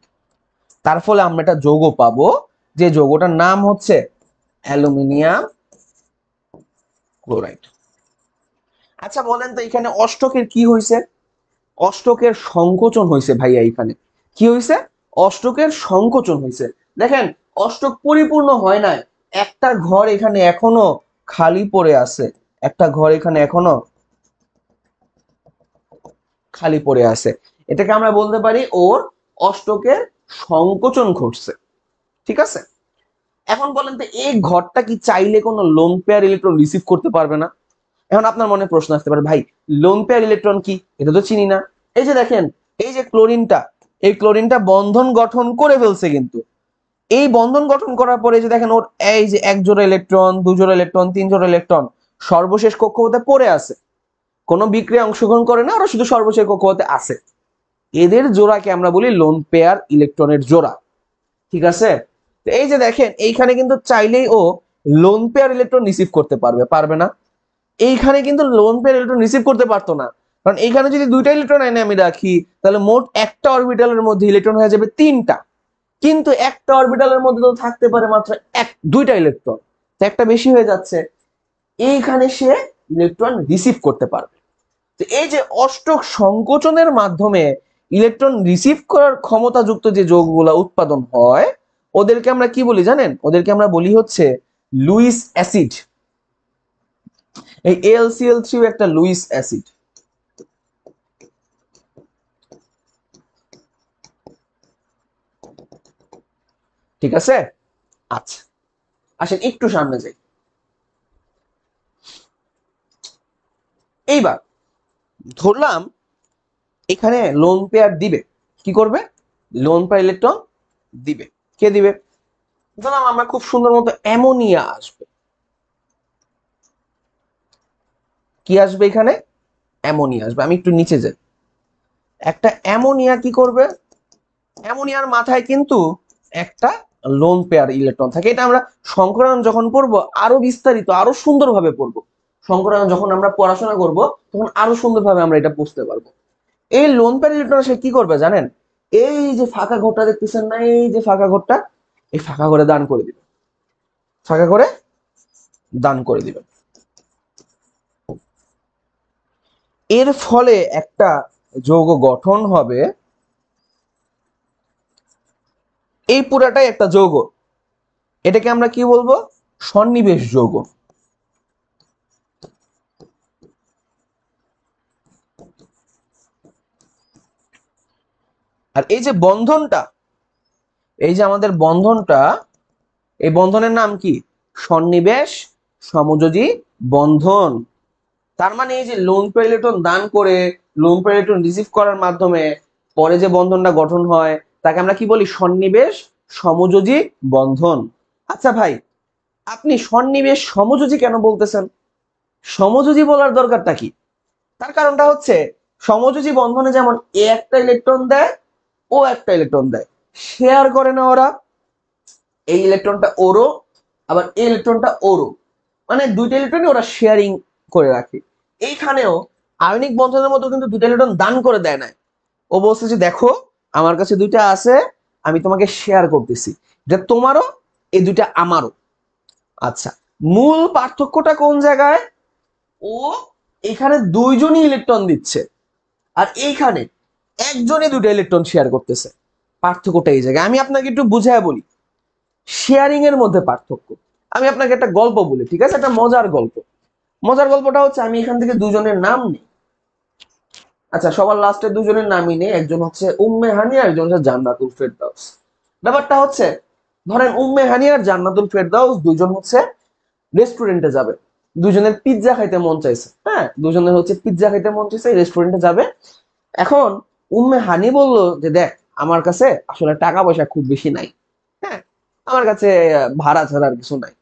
তার ফলে আমরা একটা যৌগ পাবো যে যৌগটার নাম হচ্ছে অ্যালুমিনিয়াম ক্লোরাইড আচ্ছা বলেন তো এখানে অষ্টকের কি হয়েছে অষ্টকের সংকোচন হয়েছে ভাইয়া এখানে কি হয়েছে অষ্টকের সংকোচন হয়েছে দেখেন অষ্টক পরিপূর্ণ হয় নাই একটা ঘর এখানে এখনো খালি পড়ে আছে একটা ঘর এখানে এখনো খালি পড়ে আছে এটাকে আমরা বলতে পারি ওর অষ্টকের সংকোচন ঘটছে ঠিক আছে এখন বলেন তো এই ঘরটা কি চাইলে কোনো লোন পেয়ার ইলেকট্রন রিসিভ করতে পারবে না এখন আপনার মনে প্রশ্ন আসতে পারে ভাই লোন পেয়ার ইলেকট্রন কি এটা তো চিনি না এই যে দেখেন এই যে ক্লোরিনটা এই ক্লোরিনটা বন্ধন গঠন করে ফেলছে কিন্তু এই বন্ধন গঠন করার পরে যে দেখেন ওর এই যে এক জোড়া ইলেকট্রন দুই জোড়া ইলেকট্রন তিন জোড়া ইলেকট্রন সর্বশেষ কক্ষ হতে পড়ে আছে কোনো বিক্রিয়া অংশগ্রহণ করে না ওরা শুধু সর্বশেষ হতে আসে এদের জোড়াকে আমরা বলি লোন পেয়ার ইলেকট্রনের জোড়া ঠিক আছে এই যে দেখেন এইখানে কিন্তু চাইলেই ও লোন পেয়ার ইলেকট্রন রিসিভ করতে পারবে পারবে না এইখানে কিন্তু লোন পেয়ার ইলেকট্রন রিসিভ করতে পারতো না কারণ এইখানে যদি দুইটা ইলেকট্রন আইনে আমি রাখি তাহলে মোট একটা অরবিটালের মধ্যে ইলেকট্রন হয়ে যাবে তিনটা কিন্তু একটা অরবিটালের মধ্যে তো থাকতে পারে মাত্র এক দুইটা ইলেকট্রন তো একটা বেশি হয়ে যাচ্ছে এইখানে সে ইলেকট্রন রিসিভ করতে পারবে তো এই যে অষ্টক সংকোচনের মাধ্যমে ইলেকট্রন রিসিভ করার ক্ষমতাযুক্ত যে যৌগগুলো উৎপাদন হয় ওদেরকে আমরা কি বলি জানেন ওদেরকে আমরা বলি হচ্ছে লুইস অ্যাসিড এই এলসিএল থ্রিও একটা লুইস অ্যাসিড ঠিক আছে আচ্ছা আসেন একটু সামনে যাই এইবার ধরলাম এখানে লোন পেয়ার দিবে কি করবে লোন পেয়ার ইলেকট্রন দিবে কে দিবে ধরলাম আমরা খুব সুন্দর মতো অ্যামোনিয়া আসবে কি আসবে এখানে অ্যামোনিয়া আসবে আমি একটু নিচে যাই একটা অ্যামোনিয়া কি করবে অ্যামোনিয়ার মাথায় কিন্তু একটা লোন পেয়ার ইলেকট্রন থাকে এটা আমরা সংকরণ যখন পড়বো আরো বিস্তারিত আরো সুন্দরভাবে পড়বো সংকটায়ন যখন আমরা পড়াশোনা করব তখন আরো সুন্দরভাবে আমরা এটা বুঝতে পারবো এই লোন প্যারিলেটর সে কি করবে জানেন এই যে ফাঁকা ঘরটা দেখতেছেন না এই যে ফাঁকা ঘরটা এই ফাঁকা করে দান করে দিবে ফাঁকা করে দান করে দিবে এর ফলে একটা যৌগ গঠন হবে এই পুরাটাই একটা যৌগ এটাকে আমরা কি বলবো সন্নিবেশ যৌগ আর এই যে বন্ধনটা এই যে আমাদের বন্ধনটা এই বন্ধনের নাম কি সন্নিবেশ সমযোজী বন্ধন তার মানে এই যে লোন পে ইলেকট্রন দান করে লোন পে ইলেকট্রন রিসিভ করার মাধ্যমে পরে যে বন্ধনটা গঠন হয় তাকে আমরা কি বলি সন্নিবেশ সমযোজী বন্ধন আচ্ছা ভাই আপনি সন্নিবেশ সমযোজী কেন বলতেছেন সমযোজী বলার দরকারটা কি তার কারণটা হচ্ছে সমযোজী বন্ধনে যেমন এ একটা ইলেকট্রন দেয় ও একটা ইলেকট্রন দেয় শেয়ার করে না ওরা এই ইলেকট্রনটা ওরও আবার এই ইলেকট্রনটা ওরও মানে দুইটা ইলেকট্রনই ওরা শেয়ারিং করে রাখে এইখানেও আয়নিক বন্ধনের মতো কিন্তু দুইটা ইলেকট্রন দান করে দেয় না ও বলছে যে দেখো আমার কাছে দুইটা আছে আমি তোমাকে শেয়ার করতেছি এটা তোমারও এই দুইটা আমারও আচ্ছা মূল পার্থক্যটা কোন জায়গায় ও এখানে দুইজনই ইলেকট্রন দিচ্ছে আর এইখানে একজনই দুটো ইলেকট্রন শেয়ার করতেছে পার্থক্যটা এই জায়গায় আমি আপনাকে একটু বুঝায় বলি শেয়ারিং এর মধ্যে পার্থক্য আমি আপনাকে একটা গল্প বলি ঠিক আছে একটা মজার গল্প মজার গল্পটা হচ্ছে আমি এখান থেকে দুজনের নাম নিই আচ্ছা সবার লাস্টে দুজনের নামই নেই একজন হচ্ছে উম্মে হানিয়ার একজন হচ্ছে জান্নাতুল ফেরদাউস ব্যাপারটা হচ্ছে ধরেন উম্মে হানি আর জান্নাতুল ফেরদাউস দুজন হচ্ছে রেস্টুরেন্টে যাবে দুজনের পিৎজা খাইতে মন চাইছে হ্যাঁ দুজনের হচ্ছে পিৎজা খাইতে মন চাইছে রেস্টুরেন্টে যাবে এখন উম্মে হানি বলল যে দেখ আমার কাছে আসলে টাকা পয়সা খুব বেশি নাই হ্যাঁ আমার কাছে ভাড়া ছাড়া আর কিছু নাই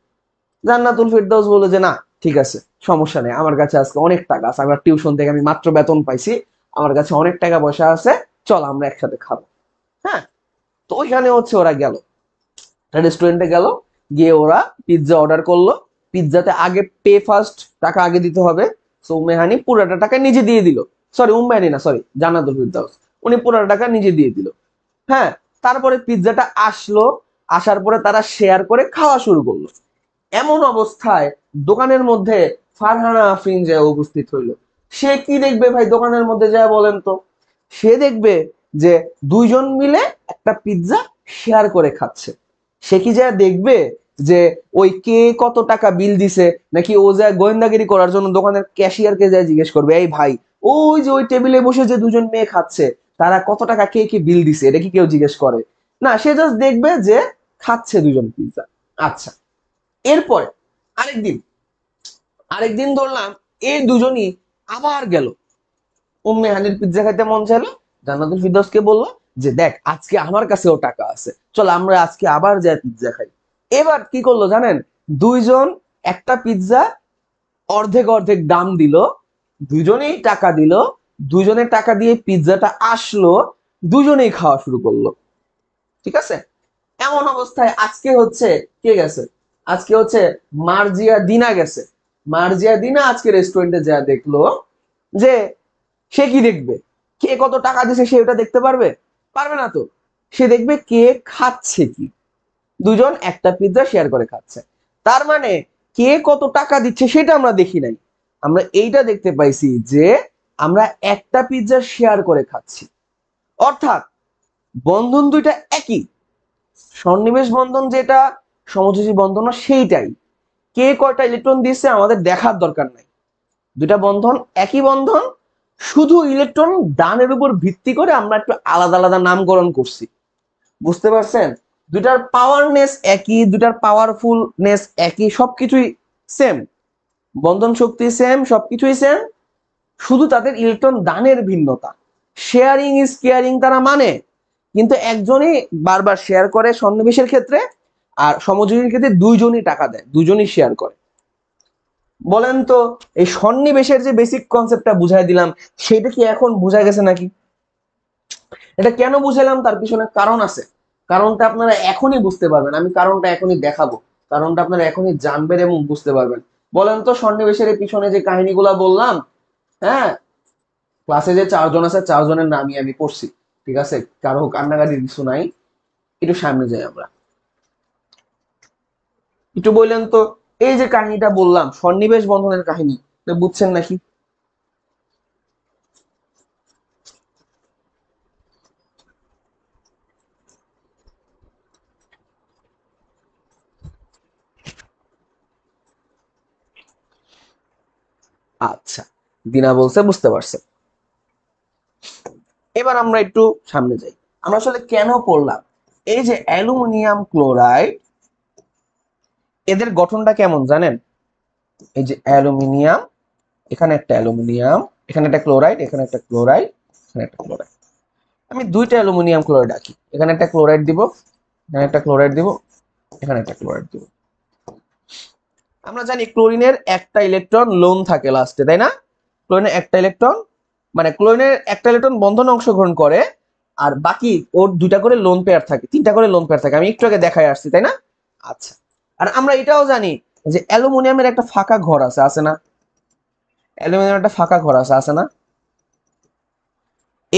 জান্নাতুল ফিরদৌস বললো যে না ঠিক আছে সমস্যা নেই আমার কাছে আজকে অনেক টাকা আছে আমার টিউশন থেকে আমি মাত্র বেতন পাইছি আমার কাছে অনেক টাকা পয়সা আছে চল আমরা একসাথে খাবো হ্যাঁ তো ওইখানে হচ্ছে ওরা গেল রেস্টুরেন্টে গেল গিয়ে ওরা পিৎজা অর্ডার করলো পিৎজাতে আগে পে ফার্স্ট টাকা আগে দিতে হবে সৌমেহানি মেহানি পুরোটা টাকা নিজে দিয়ে দিলো সরি উম্বাই না সরি জান্নাতুল ফিরদাউস উনি পনেরো টাকা নিজে দিয়ে দিল হ্যাঁ তারপরে পিৎজাটা আসলো আসার পরে তারা শেয়ার করে খাওয়া শুরু করলো এমন অবস্থায় দোকানের মধ্যে ফারহানা আফরিন যায় উপস্থিত হইল সে কি দেখবে ভাই দোকানের মধ্যে যা বলেন তো সে দেখবে যে দুইজন মিলে একটা পিৎজা শেয়ার করে খাচ্ছে সে কি যা দেখবে যে ওই কে কত টাকা বিল দিছে নাকি ও যা গোয়েন্দাগিরি করার জন্য দোকানের ক্যাশিয়ারকে যা জিজ্ঞেস করবে এই ভাই ওই যে ওই টেবিলে বসে যে দুজন মেয়ে খাচ্ছে তারা কত টাকা কে কি বিল দিছে এটা কি কেউ জিজ্ঞেস করে না সে জাস্ট দেখবে যে খাচ্ছে দুজন পিৎজা আচ্ছা এরপরে আরেকদিন আরেকদিন ধরলাম এই দুজনই আবার গেল উম্মে হানির পিৎজা খাইতে মন চাইলো জান্নাতুল কে বললো যে দেখ আজকে আমার কাছেও টাকা আছে চল আমরা আজকে আবার যাই পিৎজা খাই এবার কি করলো জানেন দুইজন একটা পিৎজা অর্ধেক অর্ধেক দাম দিল দুজনেই টাকা দিল দুজনে টাকা দিয়ে পিৎজাটা আসলো দুজনেই খাওয়া শুরু করলো ঠিক আছে এমন অবস্থায় আজকে হচ্ছে কে গেছে আজকে হচ্ছে মার্জিয়া দিনা গেছে মার্জিয়া দিনা আজকে রেস্টুরেন্টে যা দেখলো যে সে কি দেখবে কে কত টাকা দিছে সে ওটা দেখতে পারবে পারবে না তো সে দেখবে কে খাচ্ছে কি দুজন একটা পিৎজা শেয়ার করে খাচ্ছে তার মানে কে কত টাকা দিচ্ছে সেটা আমরা দেখি নাই আমরা এইটা দেখতে পাইছি যে আমরা একটা পিৎজা শেয়ার করে খাচ্ছি অর্থাৎ বন্ধন দুইটা একই সন্নিবেশ বন্ধন যেটা সমযোজী বন্ধন সেইটাই কে কয়টা ইলেকট্রন দিচ্ছে আমাদের দেখার দরকার নাই দুটা বন্ধন একই বন্ধন শুধু ইলেকট্রন দানের উপর ভিত্তি করে আমরা একটু আলাদা আলাদা নামকরণ করছি বুঝতে পারছেন দুটার পাওয়ারনেস একই দুটার পাওয়ারফুলনেস একই সবকিছুই সেম বন্ধন শক্তি সেম সবকিছুই সেম শুধু তাদের ইলেকট্রন দানের ভিন্নতা শেয়ারিং ইজ কেয়ারিং তারা মানে কিন্তু একজনই বারবার শেয়ার করে সন্নিবেশের ক্ষেত্রে আর সমযোগীর ক্ষেত্রে দুইজনই টাকা দেয় দুজনই শেয়ার করে বলেন তো এই সন্নিবেশের যে বেসিক কনসেপ্টটা বুঝাই দিলাম সেটা কি এখন বোঝা গেছে নাকি এটা কেন বুঝালাম তার পিছনে কারণ আছে কারণটা আপনারা এখনই বুঝতে পারবেন আমি কারণটা এখনই দেখাবো কারণটা আপনারা এখনই জানবেন এবং বুঝতে পারবেন বলেন তো সন্নিবেশের পিছনে যে কাহিনীগুলা বললাম হ্যাঁ ক্লাসে যে চারজন আছে চারজনের নামই আমি পড়ছি ঠিক আছে কারো কান্নাকাটি কিছু নাই একটু সামনে যাই আমরা একটু বললেন তো এই যে কাহিনীটা বললাম সন্নিবেশ বন্ধনের কাহিনী বুঝছেন নাকি আচ্ছা দিনা বলছে বুঝতে পারছে এবার আমরা একটু সামনে যাই আমরা আসলে কেন পড়লাম এই যে অ্যালুমিনিয়াম ক্লোরাইড এদের গঠনটা কেমন জানেন এই যে অ্যালুমিনিয়াম এখানে একটা অ্যালুমিনিয়াম এখানে একটা ক্লোরাইড এখানে একটা ক্লোরাইড এখানে একটা ক্লোরাইড আমি দুইটা অ্যালুমিনিয়াম ক্লোরাইড আঁকি এখানে একটা ক্লোরাইড দিব এখানে একটা ক্লোরাইড দিব এখানে একটা ক্লোরাইড দিব আমরা জানি ক্লোরিনের একটা ইলেকট্রন লোন থাকে লাস্টে তাই না ক্লোরিনের একটা ইলেকট্রন মানে ক্লোরিনের একটা ইলেকট্রন বন্ধন অংশগ্রহণ করে আর বাকি ওর দুইটা করে লোন পেয়ার থাকে তিনটা করে লোন পেয়ার থাকে আমি একটু আগে দেখাই আসছি তাই না আচ্ছা আর আমরা এটাও জানি যে অ্যালুমিনিয়ামের একটা ফাঁকা ঘর আছে আছে না অ্যালুমিনিয়ামের একটা ফাঁকা ঘর আছে আছে না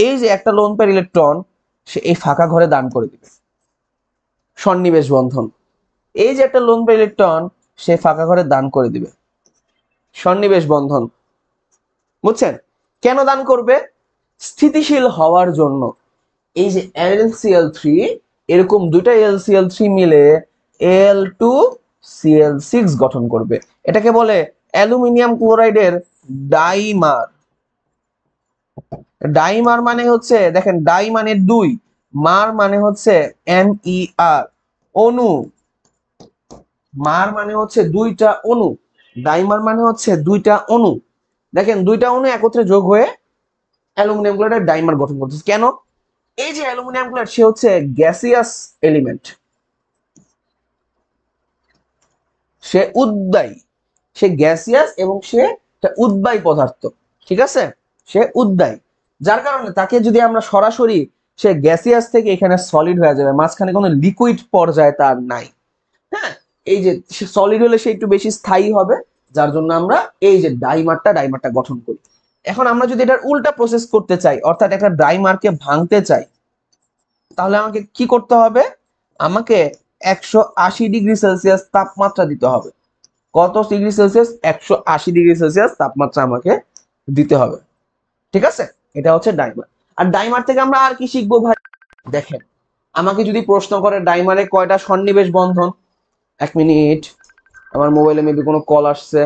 এই যে একটা লোন পেয়ার ইলেকট্রন সে এই ফাঁকা ঘরে দান করে দিবে সন্নিবেশ বন্ধন এই যে একটা লোন পেয়ার ইলেকট্রন সে ফাঁকা ঘরে দান করে দিবে সন্নিবেশ বন্ধন বুঝছেন কেন দান করবে স্থিতিশীল হওয়ার জন্য এই যে এলসিএল থ্রি এরকম দুইটা এলসিএল থ্রি মিলে এল টু সিএল সিক্স গঠন করবে এটাকে বলে অ্যালুমিনিয়াম ক্লোরাইডের ডাইমার ডাইমার মানে হচ্ছে দেখেন ডাই মানে দুই মার মানে হচ্ছে এম ই আর অনু মার মানে হচ্ছে দুইটা অণু ডাইমার মানে হচ্ছে দুইটা অনু দেখেন দুইটা অনু একত্রে যোগ হয়ে অ্যালুমিনিয়াম ক্লোরাইড ডাইমার গঠন করতেছে কেন এই যে অ্যালুমিনিয়াম ক্লোরাইড সে হচ্ছে গ্যাসিয়াস এলিমেন্ট সে উদ্বায়ী সে গ্যাসিয়াস এবং সে উদ্বায়ী পদার্থ ঠিক আছে সে উদ্বায়ী যার কারণে তাকে যদি আমরা সরাসরি সে গ্যাসিয়াস থেকে এখানে সলিড হয়ে যাবে মাঝখানে কোনো লিকুইড পর্যায়ে তার নাই হ্যাঁ এই যে সলিড হলে সে একটু বেশি স্থায়ী হবে যার জন্য আমরা এই যে ডাইমারটা ডাইমারটা গঠন করি এখন আমরা যদি এটার উল্টা প্রসেস করতে চাই অর্থাৎ একটা ডাইমারকে ভাঙতে চাই তাহলে আমাকে কি করতে হবে আমাকে একশো ডিগ্রি সেলসিয়াস তাপমাত্রা দিতে হবে কত ডিগ্রি সেলসিয়াস একশো ডিগ্রি সেলসিয়াস তাপমাত্রা আমাকে দিতে হবে ঠিক আছে এটা হচ্ছে ডাইমার আর ডাইমার থেকে আমরা আর কি শিখবো ভাই দেখেন আমাকে যদি প্রশ্ন করে ডাইমারে কয়টা সন্নিবেশ বন্ধন এক মিনিট আমার মোবাইলে মেবি কোনো কল আসছে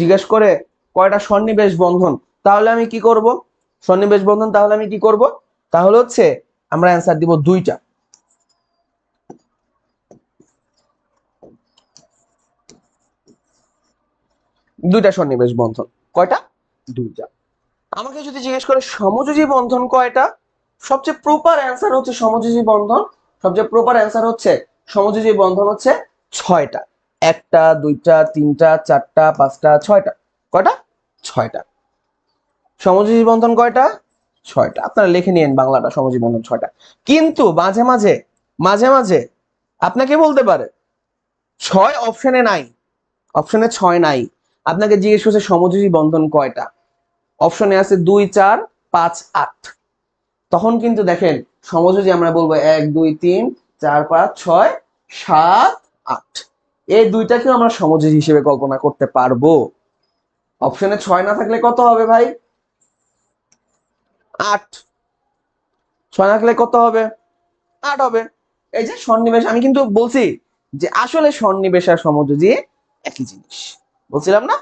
জিজ্ঞেস করে কয়টা সন্নিবেশ বন্ধন তাহলে আমি কি করব সন্নিবেশ বন্ধন তাহলে আমি কি করব তাহলে হচ্ছে আমরা অ্যান্সার দিব দুইটা দুইটা সন্নিবেশ বন্ধন কয়টা দুইটা আমাকে যদি জিজ্ঞেস করে সমযোজী বন্ধন কয়টা সবচেয়ে প্রপার অ্যান্সার হচ্ছে সমযোজী বন্ধন সবচেয়ে প্রপার অ্যান্সার হচ্ছে সমযোজী বন্ধন হচ্ছে ছয়টা একটা দুইটা তিনটা চারটা পাঁচটা ছয়টা কয়টা ছয়টা সমযোজী বন্ধন কয়টা ছয়টা আপনারা লিখে নিন বাংলাটা সমযোজী বন্ধন ছয়টা কিন্তু মাঝে মাঝে মাঝে মাঝে আপনাকে বলতে পারে ছয় অপশনে নাই অপশনে ছয় নাই আপনাকে জিজ্ঞেস করছে সমযোজী বন্ধন কয়টা অপশনে আছে দুই চার পাঁচ আট তখন কিন্তু দেখেন সমযোজী আমরা বলবো এক দুই তিন চার পাঁচ ছয় সাত আট এই দুইটাকেও আমরা সমযোজী হিসেবে কল্পনা করতে পারবো অপশনে ছয় না থাকলে কত হবে ভাই আট ছয় থাকলে কত হবে আট হবে এই যে সন্নিবেশ আমি কিন্তু বলছি যে আসলে সন্নিবেশ আর সমযোজী একই জিনিস বলছিলাম না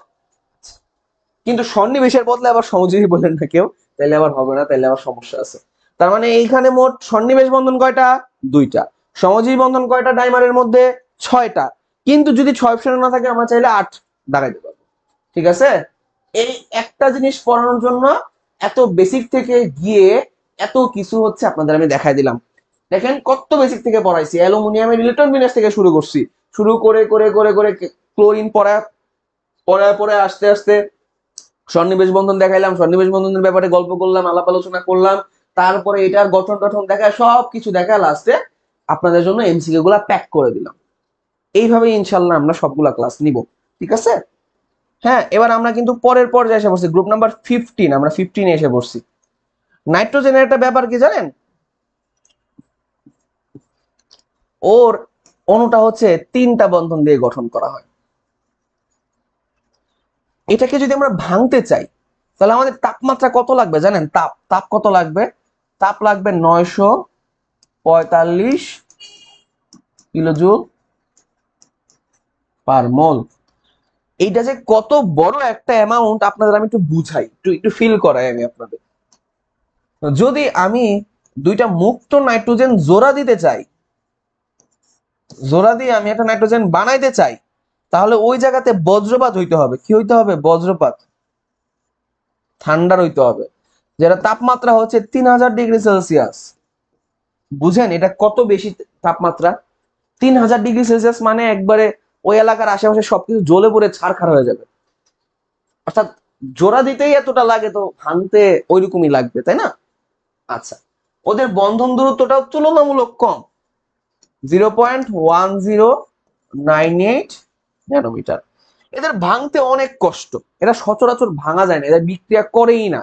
কিন্তু সন্নিবেশের বদলে আবার সমযোজী বলেন না কেউ তাহলে আবার হবে না তাহলে আবার সমস্যা আছে তার মানে এইখানে মোট সন্নিবেশ বন্ধন কয়টা দুইটা সমজীবী বন্ধন কয়টা ডাইমারের মধ্যে ছয়টা কিন্তু যদি ছয় অপশন না থাকে আমরা চাইলে আট দাঁড়াইতে পারবো ঠিক আছে এই একটা জিনিস পড়ানোর জন্য এত বেসিক থেকে গিয়ে এত কিছু হচ্ছে আপনাদের আমি দেখাই দিলাম দেখেন কত বেসিক থেকে পড়াইছি অ্যালুমিনিয়ামের ইলেকট্রন বিন্যাস থেকে শুরু করছি শুরু করে করে করে করে ক্লোরিন পড়া পড়ায় পড়ায় আস্তে আস্তে সন্নিবেশ বন্ধন দেখাইলাম সন্নিবেশ বন্ধনের ব্যাপারে গল্প করলাম আলাপ আলোচনা করলাম তারপরে এটার গঠন টঠন দেখা সব কিছু দেখা লাস্টে আপনাদের জন্য এমসিকে গুলা প্যাক করে দিলাম এইভাবে ইনশাল্লাহ আমরা সবগুলা ক্লাস নিব ঠিক আছে হ্যাঁ এবার আমরা কিন্তু পরের পর্যায়ে এসে পড়ছি গ্রুপ নাম্বার ফিফটিন আমরা ফিফটিনে এসে পড়ছি নাইট্রোজেনের একটা ব্যাপার কি জানেন ওর অনুটা হচ্ছে তিনটা বন্ধন দিয়ে গঠন করা হয় এটাকে যদি আমরা ভাঙতে চাই তাহলে আমাদের তাপমাত্রা কত লাগবে জানেন তাপ তাপ কত লাগবে তাপ লাগবে নয়শো পঁয়তাল্লিশ কিলোজুল পার মোল এইটা যে কত বড় একটা অ্যামাউন্ট আপনাদের আমি একটু বুঝাই একটু একটু ফিল করাই আমি আপনাদের যদি আমি দুইটা মুক্ত নাইট্রোজেন জোড়া দিতে চাই জোড়া দিয়ে আমি একটা নাইট্রোজেন বানাইতে চাই তাহলে ওই জায়গাতে বজ্রপাত হইতে হবে কি হইতে হবে বজ্রপাত ঠান্ডার হইতে হবে যেটা তাপমাত্রা হচ্ছে তিন হাজার ডিগ্রি সেলসিয়াস বুঝেন এটা কত বেশি তাপমাত্রা তিন হাজার ডিগ্রি সেলসিয়াস মানে একবারে ওই এলাকার আশেপাশে সবকিছু জ্বলে পড়ে ছাড়খার হয়ে যাবে অর্থাৎ জোড়া দিতেই এতটা লাগে তো ভাঙতে ওইরকমই লাগবে তাই না আচ্ছা ওদের বন্ধন দূরত্বটাও তুলনামূলক কম zero point one zero nine eight nanometre এদের ভাঙতে অনেক কষ্ট এরা সচরাচর ভাঙা যায় না এদের বিক্রিয়া করেই না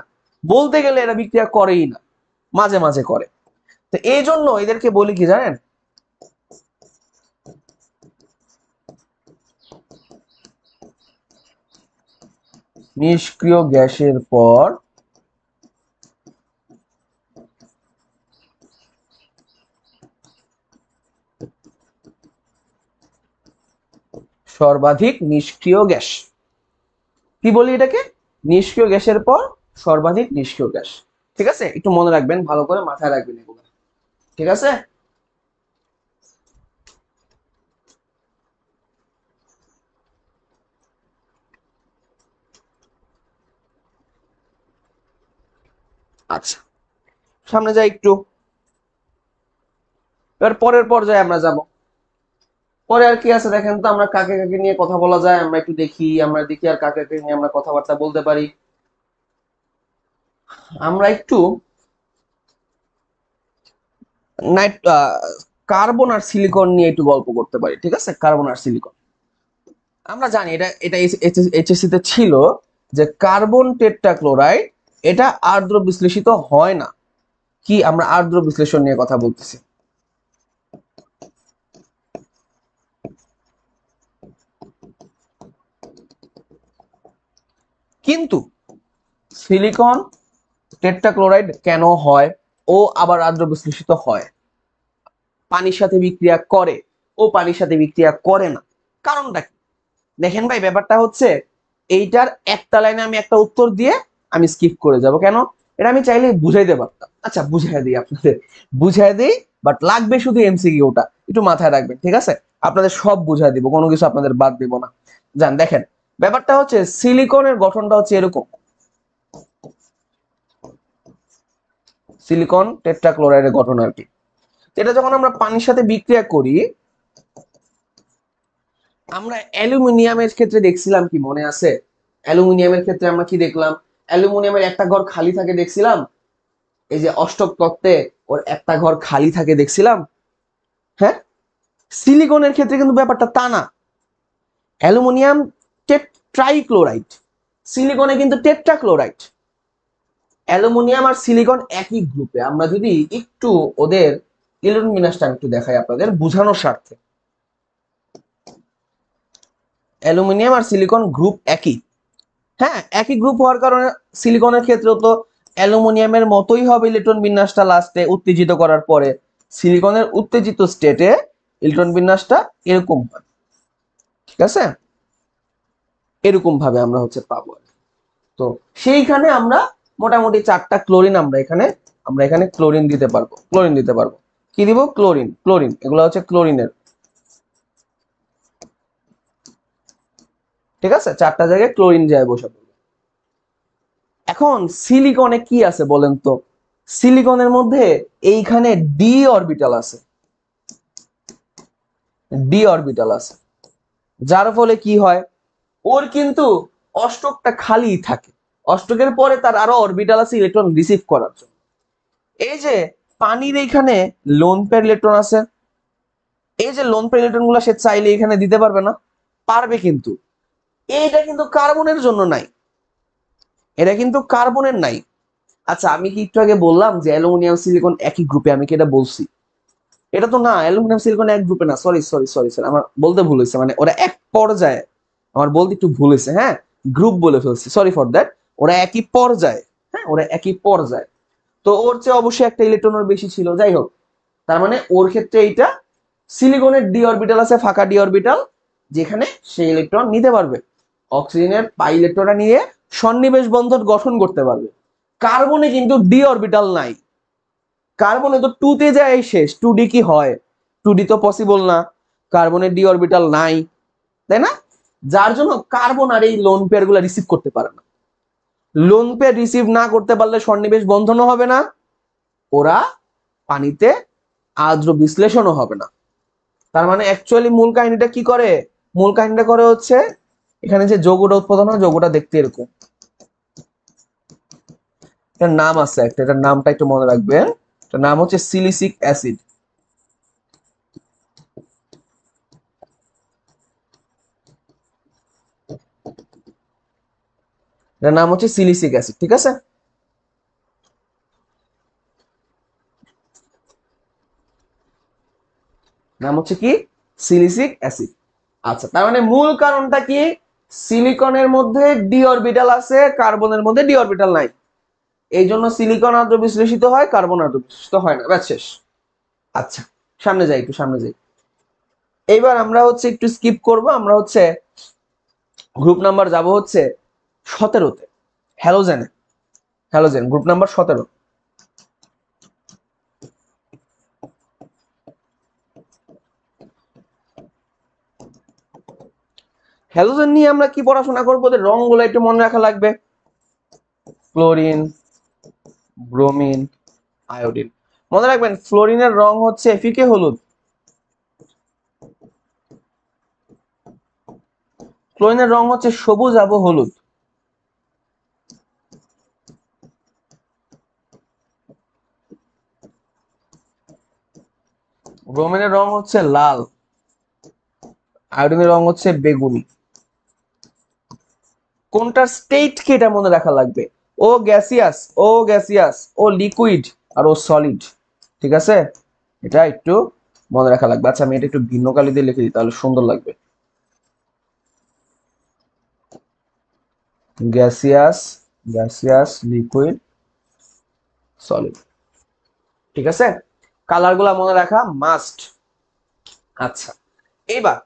বলতে গেলে এরা বিক্রিয়া করেই না মাঝে মাঝে করে তো এই জন্য এদেরকে বলি কি জানেন নিষ্ক্রিয় গ্যাসের পর সর্বাধিক নিষ্ক্রিয় গ্যাস কি বলি এটাকে নিষ্ক্রিয় গ্যাসের পর সর্বাধিক নিষ্ক্রিয় গ্যাস ঠিক আছে একটু মনে রাখবেন ভালো করে মাথায় রাখবেন এগুলো ঠিক আছে আচ্ছা সামনে যাই একটু এবার পরের পর্যায়ে আমরা যাব পরে আর কি আছে দেখেন তো আমরা কাকে কাকে নিয়ে কথা বলা যায় আমরা একটু দেখি আমরা দেখি আর কাকে কাকে নিয়ে আমরা কথাবার্তা বলতে পারি আমরা একটু কার্বন আর সিলিকন নিয়ে একটু গল্প করতে পারি ঠিক আছে কার্বন আর সিলিকন আমরা জানি এটা এটা এইচএসসি তে ছিল যে কার্বন ক্লোরাইড এটা আর্দ্র বিশ্লেষিত হয় না কি আমরা আর্দ্র বিশ্লেষণ নিয়ে কথা বলতেছি কিন্তু সিলিকন টেট্রাক্লোরাইড কেন হয় ও আবার আর্দ্র বিশ্লেষিত হয় পানির সাথে বিক্রিয়া করে ও পানির সাথে বিক্রিয়া করে না কারণটা কি দেখেন ভাই ব্যাপারটা হচ্ছে এইটার একটা লাইনে আমি একটা উত্তর দিয়ে আমি স্কিপ করে যাব কেন এটা আমি চাইলে বুঝাইতে পারতাম আচ্ছা বুঝাই দিই আপনাদের বুঝাই দিই বাট লাগবে শুধু ওটা একটু মাথায় রাখবেন ঠিক আছে আপনাদের সব বুঝাই দিব কোনো কিছু আপনাদের বাদ দিব না যান দেখেন ব্যাপারটা হচ্ছে সিলিকনের গঠনটা হচ্ছে এরকম সিলিকন টেট্রাক্লোরাইডের গঠন আর কি এটা যখন আমরা পানির সাথে বিক্রিয়া করি আমরা অ্যালুমিনিয়ামের ক্ষেত্রে দেখছিলাম কি মনে আছে অ্যালুমিনিয়ামের ক্ষেত্রে আমরা কি দেখলাম অ্যালুমিনিয়ামের একটা ঘর খালি থাকে দেখছিলাম এই যে অষ্টক তত্ত্বে ওর একটা ঘর খালি থাকে দেখছিলাম হ্যাঁ সিলিকনের ক্ষেত্রে কিন্তু ব্যাপারটা তা না অ্যালুমিনিয়াম টেট্রাইক্লোরাইড সিলিকনে কিন্তু টেট্রাক্লোরাইড অ্যালুমিনিয়াম আর সিলিকন একই গ্রুপে আমরা যদি একটু ওদের ইলুমিনাসটা একটু দেখাই আপনাদের বোঝানোর স্বার্থে অ্যালুমিনিয়াম আর সিলিকন গ্রুপ একই হ্যাঁ একই গ্রুপ হওয়ার কারণে সিলিকনের ক্ষেত্রে তো অ্যালুমিনিয়ামের মতোই হবে ইলেকট্রন বিন্যাসটা লাস্টে উত্তেজিত করার পরে সিলিকনের উত্তেজিত স্টেটে ইলেকট্রন বিন্যাসটা এরকম হয় ঠিক আছে এরকম ভাবে আমরা হচ্ছে পাবো তো সেইখানে আমরা মোটামুটি চারটা ক্লোরিন আমরা এখানে আমরা এখানে ক্লোরিন দিতে পারবো ক্লোরিন দিতে পারবো কি দিব ক্লোরিন ক্লোরিন এগুলো হচ্ছে ক্লোরিনের ঠিক আছে চারটা জায়গায় ক্লোরিন যায় বসে এখন সিলিকনে কি আছে বলেন তো সিলিকনের মধ্যে এইখানে ডি অরবিটাল আছে ডি অরবিটাল আছে যার ফলে কি হয় ওর কিন্তু অষ্টকটা খালি থাকে অষ্টকের পরে তার আরো অরবিটাল আছে ইলেকট্রন রিসিভ করার জন্য এই যে পানির এইখানে লোন পেয়ার ইলেকট্রন আছে এই যে লোন পেয়ার ইলেকট্রন গুলো সে চাইলে এখানে দিতে পারবে না পারবে কিন্তু এইটা কিন্তু কার্বনের জন্য নাই এটা কিন্তু কার্বনের নাই আচ্ছা আমি কি একটু আগে বললাম যে অ্যালুমিনিয়াম সিলিকন একই গ্রুপে আমি কি এটা বলছি এটা তো না অ্যালুমিনিয়াম সিলিকন এক গ্রুপে না সরি সরি সরি সরি আমার বলতে ভুল হয়েছে মানে ওরা এক পর্যায়ে আমার বলতে একটু ভুল হয়েছে হ্যাঁ গ্রুপ বলে ফেলছি সরি ফর দ্যাট ওরা একই পর্যায়ে হ্যাঁ ওরা একই পর্যায়ে তো ওর চেয়ে অবশ্যই একটা ইলেকট্রন ওর বেশি ছিল যাই হোক তার মানে ওর ক্ষেত্রে এইটা সিলিকনের ডি অরবিটাল আছে ফাঁকা ডি অরবিটাল যেখানে সেই ইলেকট্রন নিতে পারবে অক্সিজেনের পাই ইলেকট্রনটা নিয়ে সন্নিবেশ বন্ধন গঠন করতে পারবে কার্বনে কিন্তু ডি অরবিটাল নাই কার্বনে তো টু তে যায় শেষ টু ডি কি হয় টু ডি তো পসিবল না কার্বনের ডি অরবিটাল নাই তাই না যার জন্য কার্বন আর এই লোন পেয়ারগুলো রিসিভ করতে পারে না লোন পে রিসিভ না করতে পারলে সন্নিবেশ বন্ধনও হবে না ওরা পানিতে আদ্র বিশ্লেষণও হবে না তার মানে অ্যাকচুয়ালি মূল কাহিনীটা কি করে মূল কাহিনীটা করে হচ্ছে এখানে যে যোগটা উৎপাদন হয় যোগটা দেখতে এরকম এটার নাম আছে একটা এটার নামটা একটু মনে রাখবেন এটার নাম হচ্ছে সিলিসিক অ্যাসিড এটার নাম হচ্ছে সিলিসিক অ্যাসিড ঠিক আছে নাম হচ্ছে কি সিলিসিক অ্যাসিড আচ্ছা তার মানে মূল কারণটা কি সিলিকনের মধ্যে ডি অরবিটাল আছে কার্বনের মধ্যে ডি অরবিটাল নাই এই জন্য সিলিকন আদ্র বিশ্লেষিত হয় কার্বন আদ্র বিশ্লেষিত হয় না ব্যাস শেষ আচ্ছা সামনে যাই একটু সামনে যাই এইবার আমরা হচ্ছে একটু স্কিপ করব আমরা হচ্ছে গ্রুপ নাম্বার যাব হচ্ছে সতেরোতে হ্যালোজেনে হ্যালোজেন গ্রুপ নাম্বার সতেরো হ্যালোজেন নিয়ে আমরা কি পড়াশোনা করবো ওদের গুলো একটু মনে রাখা লাগবে ক্লোরিন ব্রোমিন আয়োডিন মনে রাখবেন ফ্লোরিনের রং হচ্ছে ফিকে হলুদ ক্লোরিনের রং হচ্ছে সবুজ আবু হলুদ ব্রোমিনের রং হচ্ছে লাল আয়োডিনের রং হচ্ছে বেগুনি কোনটার স্টেটকে এটা মনে রাখা লাগবে ও গ্যাসিয়াস ও গ্যাসিয়াস ও লিকুইড আর ও সলিড ঠিক আছে এটা একটু মনে রাখা লাগবে আচ্ছা আমি এটা একটু ভিন্ন কালি দিয়ে লিখে দিই তাহলে সুন্দর লাগবে গ্যাসিয়াস গ্যাসিয়াস লিকুইড সলিড ঠিক আছে গুলা মনে রাখা মাস্ট আচ্ছা এবার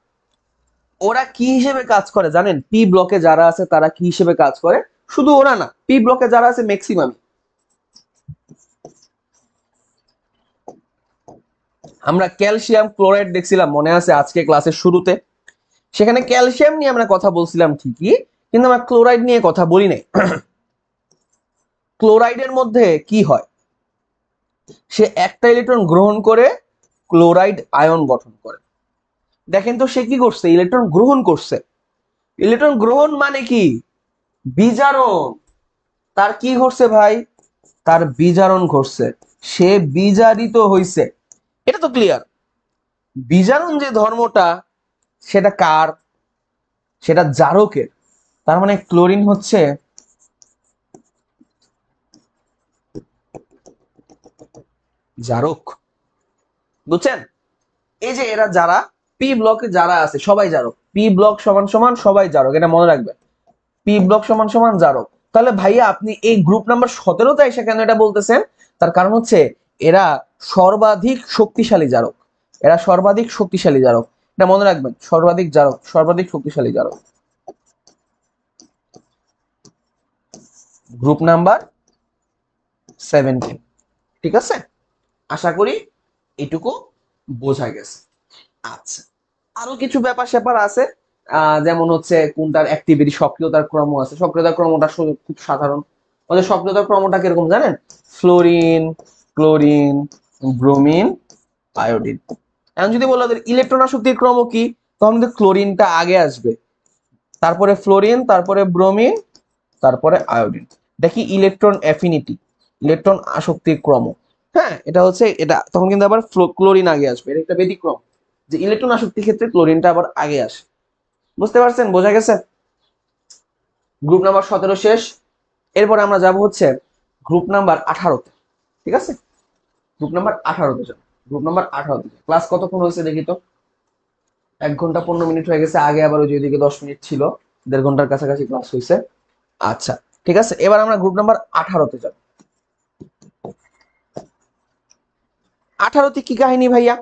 ওরা কি হিসেবে কাজ করে জানেন পি ব্লকে যারা আছে তারা কি হিসেবে কাজ করে শুধু ওরা না পি ব্লকে যারা আছে ম্যাক্সিমাম আমরা ক্যালসিয়াম ক্লোরাইড দেখছিলাম মনে আছে আজকে ক্লাসের শুরুতে সেখানে ক্যালসিয়াম নিয়ে আমরা কথা বলছিলাম ঠিকই কিন্তু আমরা ক্লোরাইড নিয়ে কথা বলি নাই ক্লোরাইডের মধ্যে কি হয় সে একটা ইলেকট্রন গ্রহণ করে ক্লোরাইড আয়ন গঠন করে দেখেন তো সে কি করছে ইলেকট্রন গ্রহণ করছে ইলেকট্রন গ্রহণ মানে কি বিজারণ তার কি ঘটছে ভাই তার বিজারণ ঘটছে সে বিজারিত হইছে এটা তো ক্লিয়ার বিজারণ যে ধর্মটা সেটা কার সেটা জারকের তার মানে ক্লোরিন হচ্ছে জারক বুঝছেন এই যে এরা যারা পি ব্লকে যারা আছে সবাই জারক পি ব্লক সমান সমান সবাই জারক এটা মনে রাখবেন পি ব্লক সমান সমান জারক তাহলে ভাইয়া আপনি এই গ্রুপ নাম্বার সতেরোতে এসে কেন এটা বলতেছেন তার কারণ হচ্ছে এরা সর্বাধিক শক্তিশালী জারক এরা সর্বাধিক শক্তিশালী জারক এটা মনে রাখবেন সর্বাধিক জারক সর্বাধিক শক্তিশালী জারক গ্রুপ নাম্বার সেভেন্টিন ঠিক আছে আশা করি এটুকু বোঝা গেছে আচ্ছা আরো কিছু ব্যাপার স্যাপার আছে যেমন হচ্ছে কোনটার অ্যাক্টিভিটি সক্রিয়তার ক্রম আছে সক্রিয়তার ক্রমটা খুব সাধারণ আমাদের সক্রিয়তার ক্রমটা কিরকম জানেন ফ্লোরিন ক্লোরিন ব্রোমিন আয়োডিন এখন যদি বলো ইলেকট্রন আসক্তির ক্রম কি তখন কিন্তু ক্লোরিনটা আগে আসবে তারপরে ফ্লোরিন তারপরে ব্রোমিন তারপরে আয়োডিন দেখি ইলেকট্রন অ্যাফিনিটি ইলেকট্রন আসক্তির ক্রম হ্যাঁ এটা হচ্ছে এটা তখন কিন্তু আবার ক্লোরিন আগে আসবে এটা একটা ব্যতিক্রম যে ইলেকট্রন আসক্তির ক্ষেত্রে ক্লোরিনটা আবার আগে আসে বুঝতে পারছেন বোঝা গেছে গ্রুপ নাম্বার সতেরো শেষ এরপর আমরা যাব হচ্ছে গ্রুপ নাম্বার আঠারোতে ঠিক আছে গ্রুপ নাম্বার আঠারোতে যাব গ্রুপ নাম্বার আঠারোতে ক্লাস কতক্ষণ হয়েছে দেখি তো এক ঘন্টা পনেরো মিনিট হয়ে গেছে আগে আবার ওই ওইদিকে দশ মিনিট ছিল দেড় ঘন্টার কাছাকাছি ক্লাস হয়েছে আচ্ছা ঠিক আছে এবার আমরা গ্রুপ নাম্বার আঠারোতে যাব আঠারোতে কি কাহিনী ভাইয়া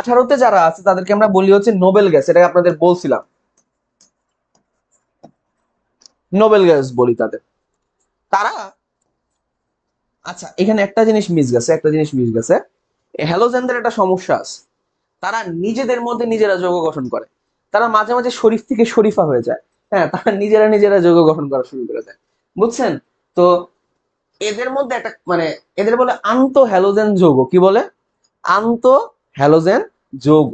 আঠারোতে যারা আছে তাদেরকে আমরা বলি হচ্ছে নোবেল গ্যাস এটা আপনাদের বলছিলাম নোবেল গ্যাস বলি তাদের তারা আচ্ছা এখানে একটা জিনিস মিস গেছে একটা জিনিস মিস গেছে হ্যালোজেনদের একটা সমস্যা আছে তারা নিজেদের মধ্যে নিজেরা যোগ গঠন করে তারা মাঝে মাঝে শরীফ থেকে শরীফা হয়ে যায় হ্যাঁ তারা নিজেরা নিজেরা যোগ গঠন করা শুরু করে দেয় বুঝছেন তো এদের মধ্যে একটা মানে এদের বলে আন্ত হ্যালোজেন যৌগ কি বলে আন্ত হ্যালোজেন যৌগ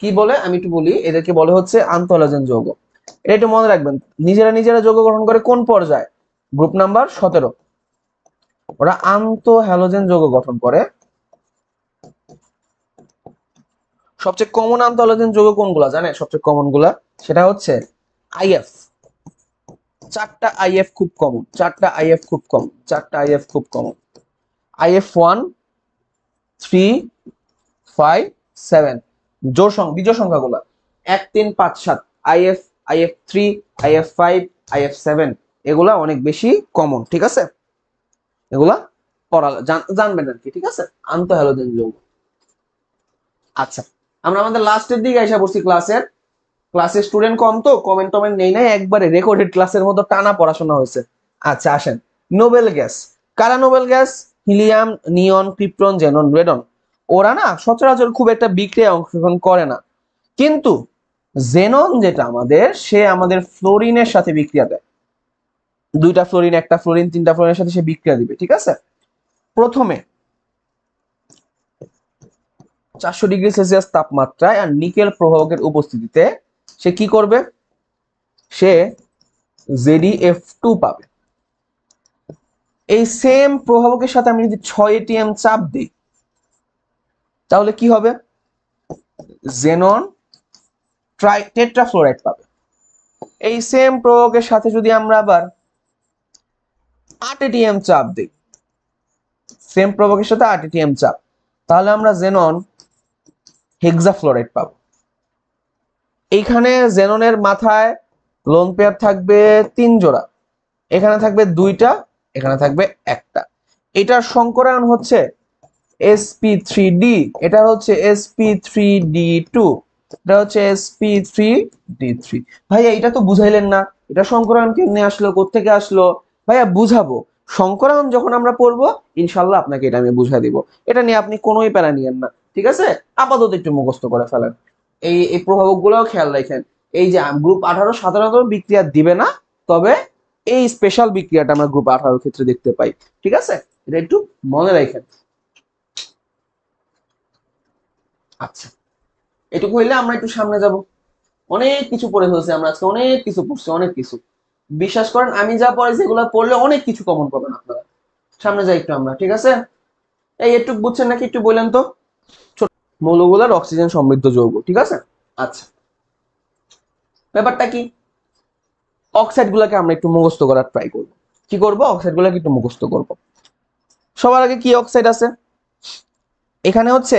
কি বলে আমি একটু বলি এদেরকে বলে হচ্ছে আন্ত হ্যালোজেন যৌগ এটা একটু মনে রাখবেন নিজেরা নিজেরা যৌগ গ্রহণ করে কোন পর্যায়ে গ্রুপ নাম্বার সতেরো ওরা আন্ত হ্যালোজেন যৌগ গঠন করে সবচেয়ে কমন আন্ত হ্যালোজেন যৌগ কোনগুলা জানে সবচেয়ে কমন গুলা সেটা হচ্ছে আইএফ চারটা আইএফ খুব কমন চারটা আইএফ খুব কম চারটা আইএফ খুব common IF one three five seven জোর সংখ্যা বিজোর সংখ্যাগুলো এক তিন পাঁচ সাত IF IF three IF five IF seven এগুলা অনেক বেশি কমন ঠিক আছে এগুলা পড়া জানবেন আর কি ঠিক আছে আন্ত হ্যালোজেন যৌগ আচ্ছা আমরা আমাদের লাস্টের দিকে এসে পড়ছি ক্লাসের ক্লাসে স্টুডেন্ট কম তো কমেন্ট টমেন্ট নেই না একবারে রেকর্ডেড ক্লাসের মতো টানা পড়াশোনা হয়েছে আচ্ছা আসেন নোবেল গ্যাস কারা noble gas helium neon krypton xenon radon ওরা না সচরাচর খুব একটা বিক্রিয়া অংশগ্রহণ করে না কিন্তু জেনন যেটা আমাদের সে আমাদের ফ্লোরিনের সাথে বিক্রিয়া দেয় দুইটা ফ্লোরিন একটা ফ্লোরিন তিনটা ফ্লোরিনের সাথে সে বিক্রিয়া দিবে ঠিক আছে প্রথমে চারশো ডিগ্রি সেলসিয়াস তাপমাত্রায় আর নিকেল প্রভাবকের উপস্থিতিতে সে কি করবে সে জেডি এফ টু পাবে এই সেম প্রভাবকের সাথে আমি যদি ছয় এটিএম চাপ দিই তাহলে কি হবে জেনন ট্রাই টেট্রাফ্লোরাইড পাবে এই সেম প্রভাবকের সাথে যদি আমরা আবার আট এটিএম চাপ দিই সেম প্রভাবকের সাথে আট এটিএম চাপ তাহলে আমরা জেনন হেক্সাফ্লোরাইড পাবো এইখানে জেননের মাথায় লোন পেয়ার থাকবে তিন জোড়া এখানে থাকবে দুইটা এখানে থাকবে একটা এটার সংকরায়ন হচ্ছে এসপি থ্রি ডি এটা হচ্ছে এসপি থ্রি ডি টু এটা হচ্ছে এসপি থ্রি ডি থ্রি ভাইয়া এটা তো বুঝাইলেন না এটা সংকরায়ন কেমনে আসলো কোথেকে আসলো ভাইয়া বুঝাবো সংকরায়ন যখন আমরা পড়বো ইনশাল্লাহ আপনাকে এটা আমি বুঝা দিব এটা নিয়ে আপনি কোনোই প্যারা নিয়েন না ঠিক আছে আপাতত একটু মুখস্থ করে ফেলেন এই এই গুলো খেয়াল রাখেন এই যে গ্রুপ আঠারো সাধারণত বিক্রিয়া দিবে না তবে এই স্পেশাল বিক্রিয়াটা আমরা গ্রুপ আঠারোর ক্ষেত্রে দেখতে পাই ঠিক আছে এটা একটু মনে রাখেন আচ্ছা এটুকু হইলে আমরা একটু সামনে যাব অনেক কিছু পড়ে ফেলছি আমরা আজকে অনেক কিছু পড়ছি অনেক কিছু বিশ্বাস করেন আমি যা পড়েছি এগুলো পড়লে অনেক কিছু কমন পাবেন আপনারা সামনে যাই একটু আমরা ঠিক আছে এই একটু বুঝছেন নাকি একটু বললেন তো মৌলগুলার অক্সিজেন সমৃদ্ধ যৌগ ঠিক আছে আচ্ছা ব্যাপারটা কি অক্সাইডগুলোকে আমরা একটু মুখস্থ করার ট্রাই করব কি করব অক্সাইডগুলোকে একটু মুখস্থ করব সবার আগে কি অক্সাইড আছে এখানে হচ্ছে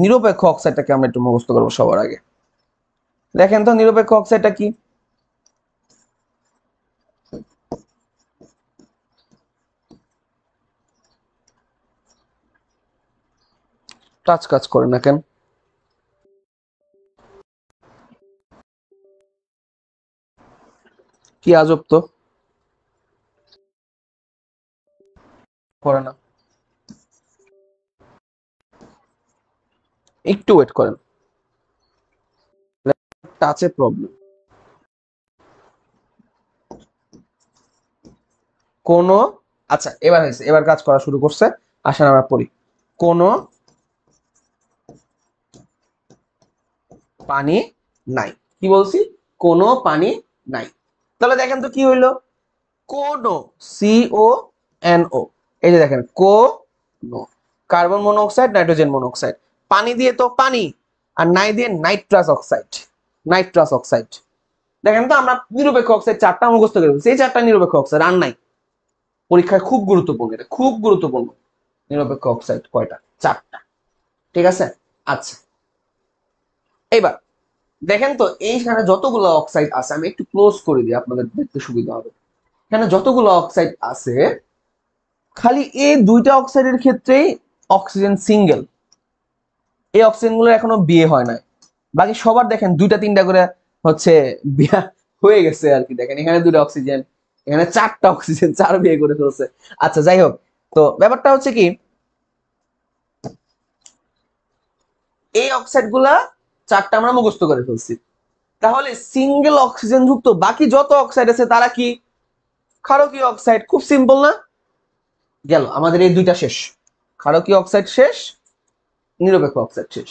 নিরপেক্ষ অক্সাইডটাকে আমরা একটু মুখস্থ করব সবার আগে দেখেন তো নিরপেক্ষ অক্সাইডটা কি টাচ কাজ করে না কেন কি আজব তো করে না একটু ওয়েট করেন টাচে প্রবলেম কোনো আচ্ছা এবার হয়েছে এবার কাজ করা শুরু করছে আসেন আমরা পড়ি কোনো পানি নাই কি বলছি কোন পানি নাই তাহলে দেখেন তো কি হইলো কোনো সিও এন ও এই যে দেখেন CO NO carbon monoxide nitrogen monoxide পানি দিয়ে তো পানি আর নাই দিয়ে নাইট্রাস অক্সাইড নাইট্রাস অক্সাইড দেখেন তো আমরা নিরপেক্ষ অক্সাইড চারটা মুখস্থ করে সেই চারটা নিরপেক্ষ অক্সাইড আর নাই পরীক্ষায় খুব গুরুত্বপূর্ণ এটা খুব গুরুত্বপূর্ণ নিরপেক্ষ অক্সাইড কয়টা চারটা ঠিক আছে আচ্ছা এবার দেখেন তো এইখানে যতগুলো অক্সাইড আছে আমি একটু ক্লোজ করে দিই আপনাদের দেখতে সুবিধা হবে এখানে যতগুলো অক্সাইড আছে খালি এই দুইটা অক্সাইডের ক্ষেত্রেই অক্সিজেন সিঙ্গেল এই অক্সিজেনগুলোর এখনো বিয়ে হয় নাই বাকি সবার দেখেন দুইটা তিনটা করে হচ্ছে বিয়া হয়ে গেছে আর কি দেখেন এখানে দুটা অক্সিজেন এখানে চারটা অক্সিজেন চার বিয়ে করে ফেলছে আচ্ছা যাই হোক তো ব্যাপারটা হচ্ছে কি এই অক্সাইড গুলা চারটা আমরা মুখস্থ করে ফেলছি তাহলে সিঙ্গেল অক্সিজেন যুক্ত বাকি যত অক্সাইড আছে তারা কি ক্ষারকীয় অক্সাইড খুব সিম্পল না গেল আমাদের এই দুইটা শেষ ক্ষারকীয় অক্সাইড শেষ নিরপেক্ষ অক্সাইড শেষ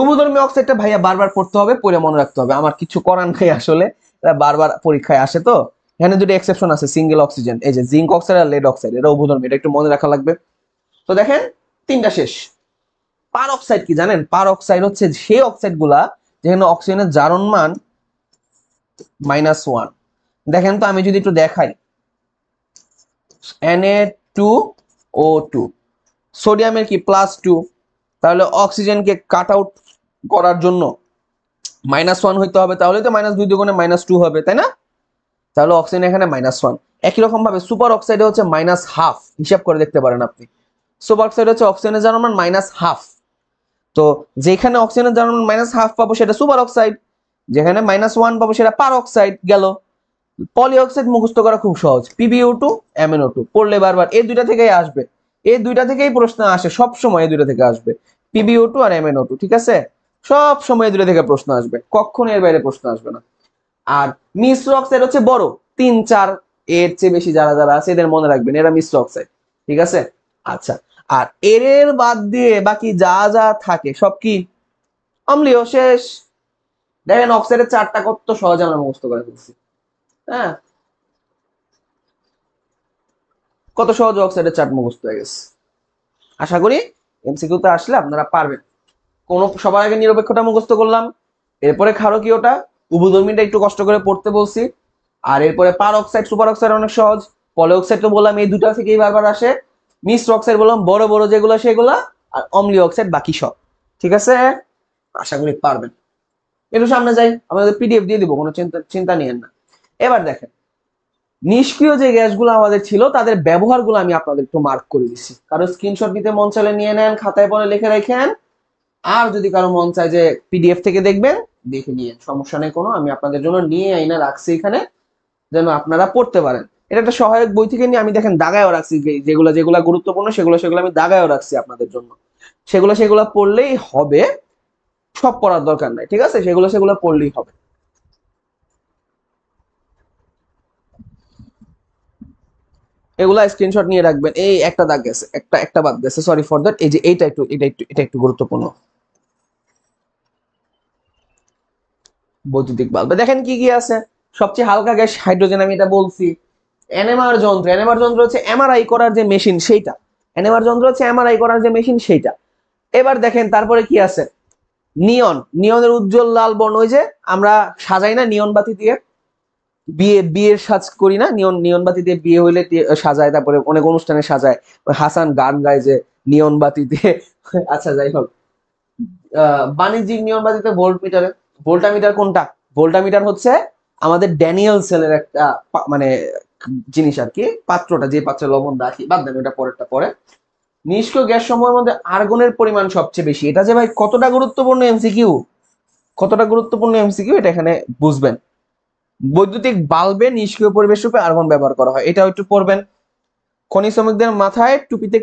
উভধর্মী অক্সাইডটা ভাইয়া বারবার পড়তে হবে পড়ে মনে রাখতে হবে আমার কিছু করান খাই আসলে বারবার পরীক্ষায় আসে তো এখানে দুটো এক্সেপশন আছে সিঙ্গেল অক্সিজেন এই যে জিঙ্ক অক্সাইড আর লেড অক্সাইড এটা উভধর্মী এটা একটু মনে রাখা লাগবে তো দেখেন তিনটা শেষ পার অক্সাইড কি জানেন পার অক্সাইড হচ্ছে সেই অক্সাইড গুলা যেখানে অক্সিজেনের জারণ মান মাইনাস ওয়ান দেখেন তো আমি যদি একটু দেখাই এ টু ও টু সোডিয়ামের কি প্লাস টু তাহলে অক্সিজেনকে কাট আউট করার জন্য মাইনাস ওয়ান হইতে হবে তাহলে তো মাইনাস দুই দুগুণে মাইনাস টু হবে তাই না তাহলে অক্সিজেন এখানে মাইনাস ওয়ান একই রকম ভাবে সুপার অক্সাইডে হচ্ছে মাইনাস হাফ হিসাব করে দেখতে পারেন আপনি সুপার অক্সাইড হচ্ছে অক্সিজেনের মান মাইনাস হাফ তো যেখানে অক্সিজেনের যেমন মাইনাস হাফ পাবো সেটা সুপার অক্সাইড যেখানে মাইনাস ওয়ান পাবো সেটা পার অক্সাইড গেল পলিঅক্সাইড মুখস্থ করা খুব সহজ পিবিও টু এমএনও টু পড়লে বারবার এই দুইটা থেকেই আসবে এই দুইটা থেকেই প্রশ্ন আসে সব সময় এই দুইটা থেকে আসবে পিবিও টু আর এমএনও টু ঠিক আছে সব সময় এই দুইটা থেকে প্রশ্ন আসবে কখনো এর বাইরে প্রশ্ন আসবে না আর মিশ্র অক্সাইড হচ্ছে বড় তিন চার এর চেয়ে বেশি যারা যারা আছে এদের মনে রাখবেন এরা মিশ্র অক্সাইড ঠিক আছে আচ্ছা আর এর বাদ দিয়ে বাকি যা যা থাকে সব কি অম্লীয় শেষ দেখেন অক্সাইডের চারটা কত সহজে আমরা মুখস্থ করে ফেলছি হ্যাঁ কত সহজ অক্সাইডের চার্ট মুখস্থ হয়ে গেছে আশা করি এমসিকিউতে আসলে আপনারা পারবেন কোন সবার আগে নিরপেক্ষটা মুখস্থ করলাম এরপরে ওটা উভধর্মীটা একটু কষ্ট করে পড়তে বলছি আর এরপরে পার অক্সাইড সুপার অক্সাইড অনেক সহজ পলে অক্সাইড তো বললাম এই দুটা থেকেই বারবার আসে মিস অক্সাইড বললাম বড় বড় যেগুলো সেগুলো আর অম্লীয় অক্সাইড বাকি সব ঠিক আছে আশা করি পারবেন একটু সামনে যাই আমাদের পিডিএফ দিয়ে দিব কোনো চিন্তা চিন্তা নিয়েন না এবার দেখেন নিষ্ক্রিয় যে গ্যাসগুলো আমাদের ছিল তাদের ব্যবহারগুলো আমি আপনাদের একটু মার্ক করে দিচ্ছি কারো স্ক্রিনশট নিতে মন চাইলে নিয়ে নেন খাতায় পরে লিখে রাখেন আর যদি কারো মন চায় যে পিডিএফ থেকে দেখবেন দেখে নিয়ে সমস্যা নেই কোনো আমি আপনাদের জন্য নিয়ে আইনা রাখছি এখানে যেন আপনারা পড়তে পারেন এটা একটা সহায়ক বই থেকে নিয়ে আমি দেখেন দাগায়ও রাখছি যেগুলো যেগুলো গুরুত্বপূর্ণ সেগুলো সেগুলো আমি দাগায়ও রাখছি আপনাদের জন্য সেগুলো সেগুলো পড়লেই হবে সব পড়ার দরকার নাই ঠিক আছে সেগুলো সেগুলো পড়লেই হবে এগুলা স্ক্রিনশট নিয়ে রাখবেন এই একটা দাগ গেছে একটা একটা বাদ গেছে সরি ফর দ্যাট এই যে এইটা একটু এটা একটু এটা একটু গুরুত্বপূর্ণ বৈদ্যুতিক বাল্ব দেখেন কি কি আছে সবচেয়ে হালকা গ্যাস হাইড্রোজেন আমি এটা বলছি এনএমআর যন্ত্র এনএমআর যন্ত্র হচ্ছে এমআরআই করার যে মেশিন সেইটা এনএমআর যন্ত্র হচ্ছে এমআরআই করার যে মেশিন সেইটা এবার দেখেন তারপরে কি আছে নিয়ন নিয়নের উজ্জ্বল লাল বর্ণ ওই যে আমরা সাজাই না নিয়ন বাতি দিয়ে বিয়ে বিয়ের সাজ করি না নিয়ন নিয়ন বাতি দিয়ে বিয়ে হইলে সাজায় তারপরে অনেক অনুষ্ঠানে সাজায় হাসান গান গায় যে নিয়ন বাতি দিয়ে আচ্ছা যাই হোক বাণিজ্যিক নিয়ন বাতিতে ভোল্ট মিটারে ভোল্টামিটার কোনটা ভোল্টামিটার হচ্ছে আমাদের ড্যানিয়েল সেলের একটা মানে জিনিস আর কি পাত্রটা যে পাত্রে লবণ রাখি বাদ দেন ওটা পরেরটা পরে নিষ্ক্রিয় গ্যাস সময়ের মধ্যে আর্গনের পরিমাণ সবচেয়ে বেশি এটা যে ভাই কতটা গুরুত্বপূর্ণ এমসিকিউ কতটা গুরুত্বপূর্ণ এমসিকিউ এটা এখানে বুঝবেন বৈদ্যুতিক বাল্বে নিষ্ক্রিয় পরিবেশ রূপে আর্গন ব্যবহার করা হয় এটাও একটু পড়বেন খনি শ্রমিকদের মাথায় টুপিতে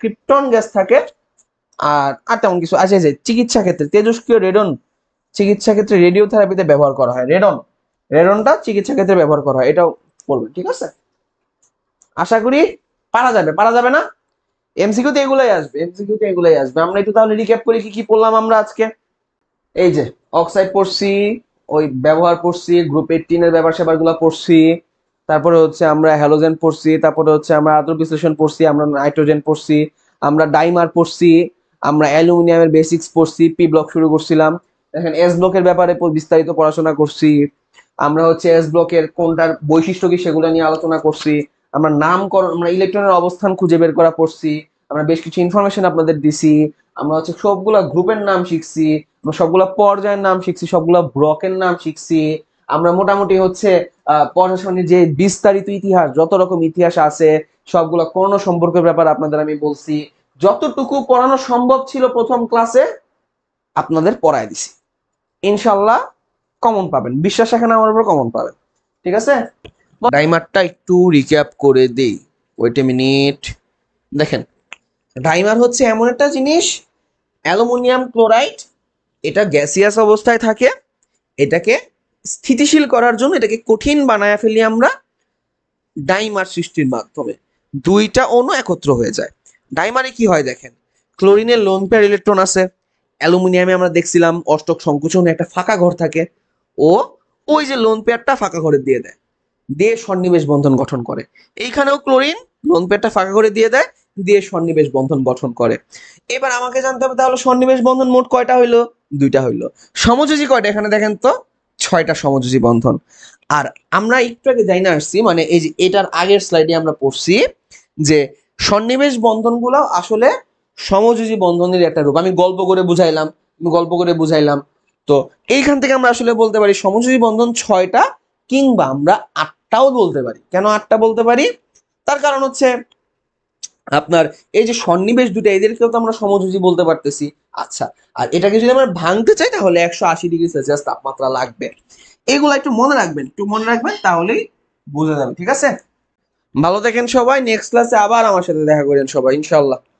ক্রিপ্টন গ্যাস থাকে আর আর তেমন কিছু আছে যে চিকিৎসা ক্ষেত্রে তেজস্ক্রিয় রেডন চিকিৎসা ক্ষেত্রে রেডিও থেরাপিতে ব্যবহার করা হয় রেডন রেডনটা চিকিৎসা ক্ষেত্রে ব্যবহার করা হয় এটাও করবেন ঠিক আছে আশা করি পারা যাবে পারা যাবে না এমসিকিউতে এগুলাই আসবে এমসিকিউতে এগুলাই আসবে আমরা একটু তাহলে রিক্যাপ করি কি কি পড়লাম আমরা আজকে এই যে অক্সাইড পড়ছি ওই ব্যবহার পড়ছি গ্রুপের টিনের ব্যবহার সেবারগুলো পড়ছি তারপরে হচ্ছে আমরা হ্যালোজেন পড়ছি তারপরে হচ্ছে আমরা আদ্র বিশ্লেষণ পড়ছি আমরা নাইট্রোজেন পড়ছি আমরা ডাইমার পড়ছি আমরা অ্যালুমিনিয়ামের বেসিক্স পড়ছি পি ব্লক শুরু করছিলাম দেখেন এস ব্লকের ব্যাপারে বিস্তারিত পড়াশোনা করছি আমরা হচ্ছে এস ব্লকের কোনটার বৈশিষ্ট্য কি সেগুলো নিয়ে আলোচনা করছি আমরা নামকরণ আমরা ইলেকট্রনের অবস্থান খুঁজে বের করা পড়ছি আমরা বেশ কিছু ইনফরমেশন আপনাদের দিছি আমরা হচ্ছে সবগুলা গ্রুপের নাম শিখছি আমরা সবগুলা পর্যায়ের নাম শিখছি সবগুলা ব্লকের নাম শিখছি আমরা মোটামুটি হচ্ছে প্রশাসনের যে বিস্তারিত ইতিহাস যত রকম ইতিহাস আছে সবগুলা কোনো সম্পর্কের ব্যাপার আপনাদের আমি বলছি যতটুকু পড়ানো সম্ভব ছিল প্রথম ক্লাসে আপনাদের পড়ায় দিছি ইনশাল্লাহ কমন পাবেন বিশ্বাস এখানে আমার উপর কমন পাবেন ঠিক আছে ডাইমারটা একটু রিক্যাপ করে দেই ওয়েট এ মিনিট দেখেন ডাইমার হচ্ছে এমন একটা জিনিস অ্যালুমিনিয়াম ক্লোরাইড এটা গ্যাসিয়াস অবস্থায় থাকে এটাকে স্থিতিশীল করার জন্য এটাকে কঠিন বানায় ফেলি আমরা ডাইমার সৃষ্টির মাধ্যমে দুইটা অণু একত্র হয়ে যায় ডাইমারে কি হয় দেখেন ক্লোরিনের লোন পেয়ার ইলেকট্রন আছে অ্যালুমিনিয়ামে আমরা দেখছিলাম অষ্টক সংকোচনে একটা ফাঁকা ঘর থাকে ও ওই যে লোন পেয়ারটা ফাঁকা করে দিয়ে দেয় দিয়ে সন্নিবেশ বন্ধন গঠন করে এইখানেও ক্লোরিন লোন পেয়ারটা ফাঁকা করে দিয়ে দেয় দিয়ে সন্নিবেশ বন্ধন গঠন করে এবার আমাকে জানতে হবে তাহলে সন্নিবেশ বন্ধন মোট কয়টা হইলো দুইটা হইলো সমযোজী কয়টা এখানে দেখেন তো ছয়টা সমযোজী বন্ধন আর আমরা একটু আগে যাই না আসছি মানে এই যে এটার আগের স্লাইডে আমরা পড়ছি যে সন্নিবেশ বন্ধনগুলো আসলে সমযোজী বন্ধনের একটা রূপ আমি গল্প করে বুঝাইলাম গল্প করে বুঝাইলাম তো এইখান থেকে আমরা আসলে বলতে পারি সমযোজী বন্ধন ছয়টা কিংবা আমরা আটটাও বলতে পারি কেন আটটা বলতে পারি তার কারণ হচ্ছে আপনার এই যে সন্নিবেশ দুটো এদেরকেও তো আমরা সমযোজী বলতে পারতেছি আচ্ছা আর এটাকে যদি আমরা ভাঙতে চাই তাহলে একশো আশি ডিগ্রি সেলসিয়াস তাপমাত্রা লাগবে এগুলো একটু মনে রাখবেন একটু মনে রাখবেন তাহলেই বুঝে যাবে ঠিক আছে ভালো দেখেন সবাই নেক্সট ক্লাসে আবার আমার সাথে দেখা করেন সবাই ইনশাল্লাহ